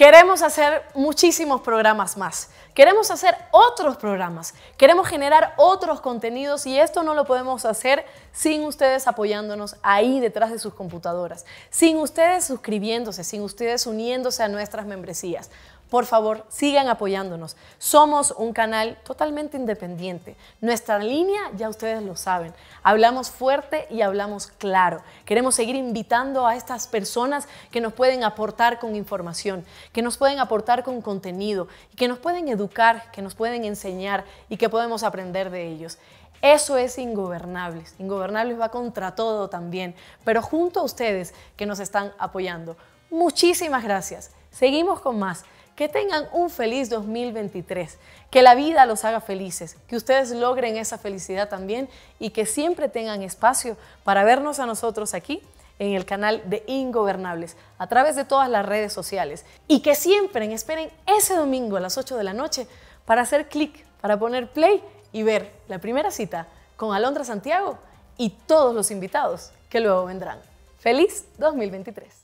Queremos hacer muchísimos programas más. Queremos hacer otros programas. Queremos generar otros contenidos y esto no lo podemos hacer sin ustedes apoyándonos ahí detrás de sus computadoras, sin ustedes suscribiéndose, sin ustedes uniéndose a nuestras membresías. Por favor, sigan apoyándonos. Somos un canal totalmente independiente. Nuestra línea ya ustedes lo saben. Hablamos fuerte y hablamos claro. Queremos seguir invitando a estas personas que nos pueden aportar con información, que nos pueden aportar con contenido, y que nos pueden educar, que nos pueden enseñar y que podemos aprender de ellos. Eso es Ingobernables. Ingobernables va contra todo también, pero junto a ustedes que nos están apoyando. Muchísimas gracias. Seguimos con más que tengan un feliz 2023, que la vida los haga felices, que ustedes logren esa felicidad también y que siempre tengan espacio para vernos a nosotros aquí en el canal de Ingobernables, a través de todas las redes sociales y que siempre esperen ese domingo a las 8 de la noche para hacer clic, para poner play y ver la primera cita con Alondra Santiago y todos los invitados que luego vendrán. ¡Feliz 2023!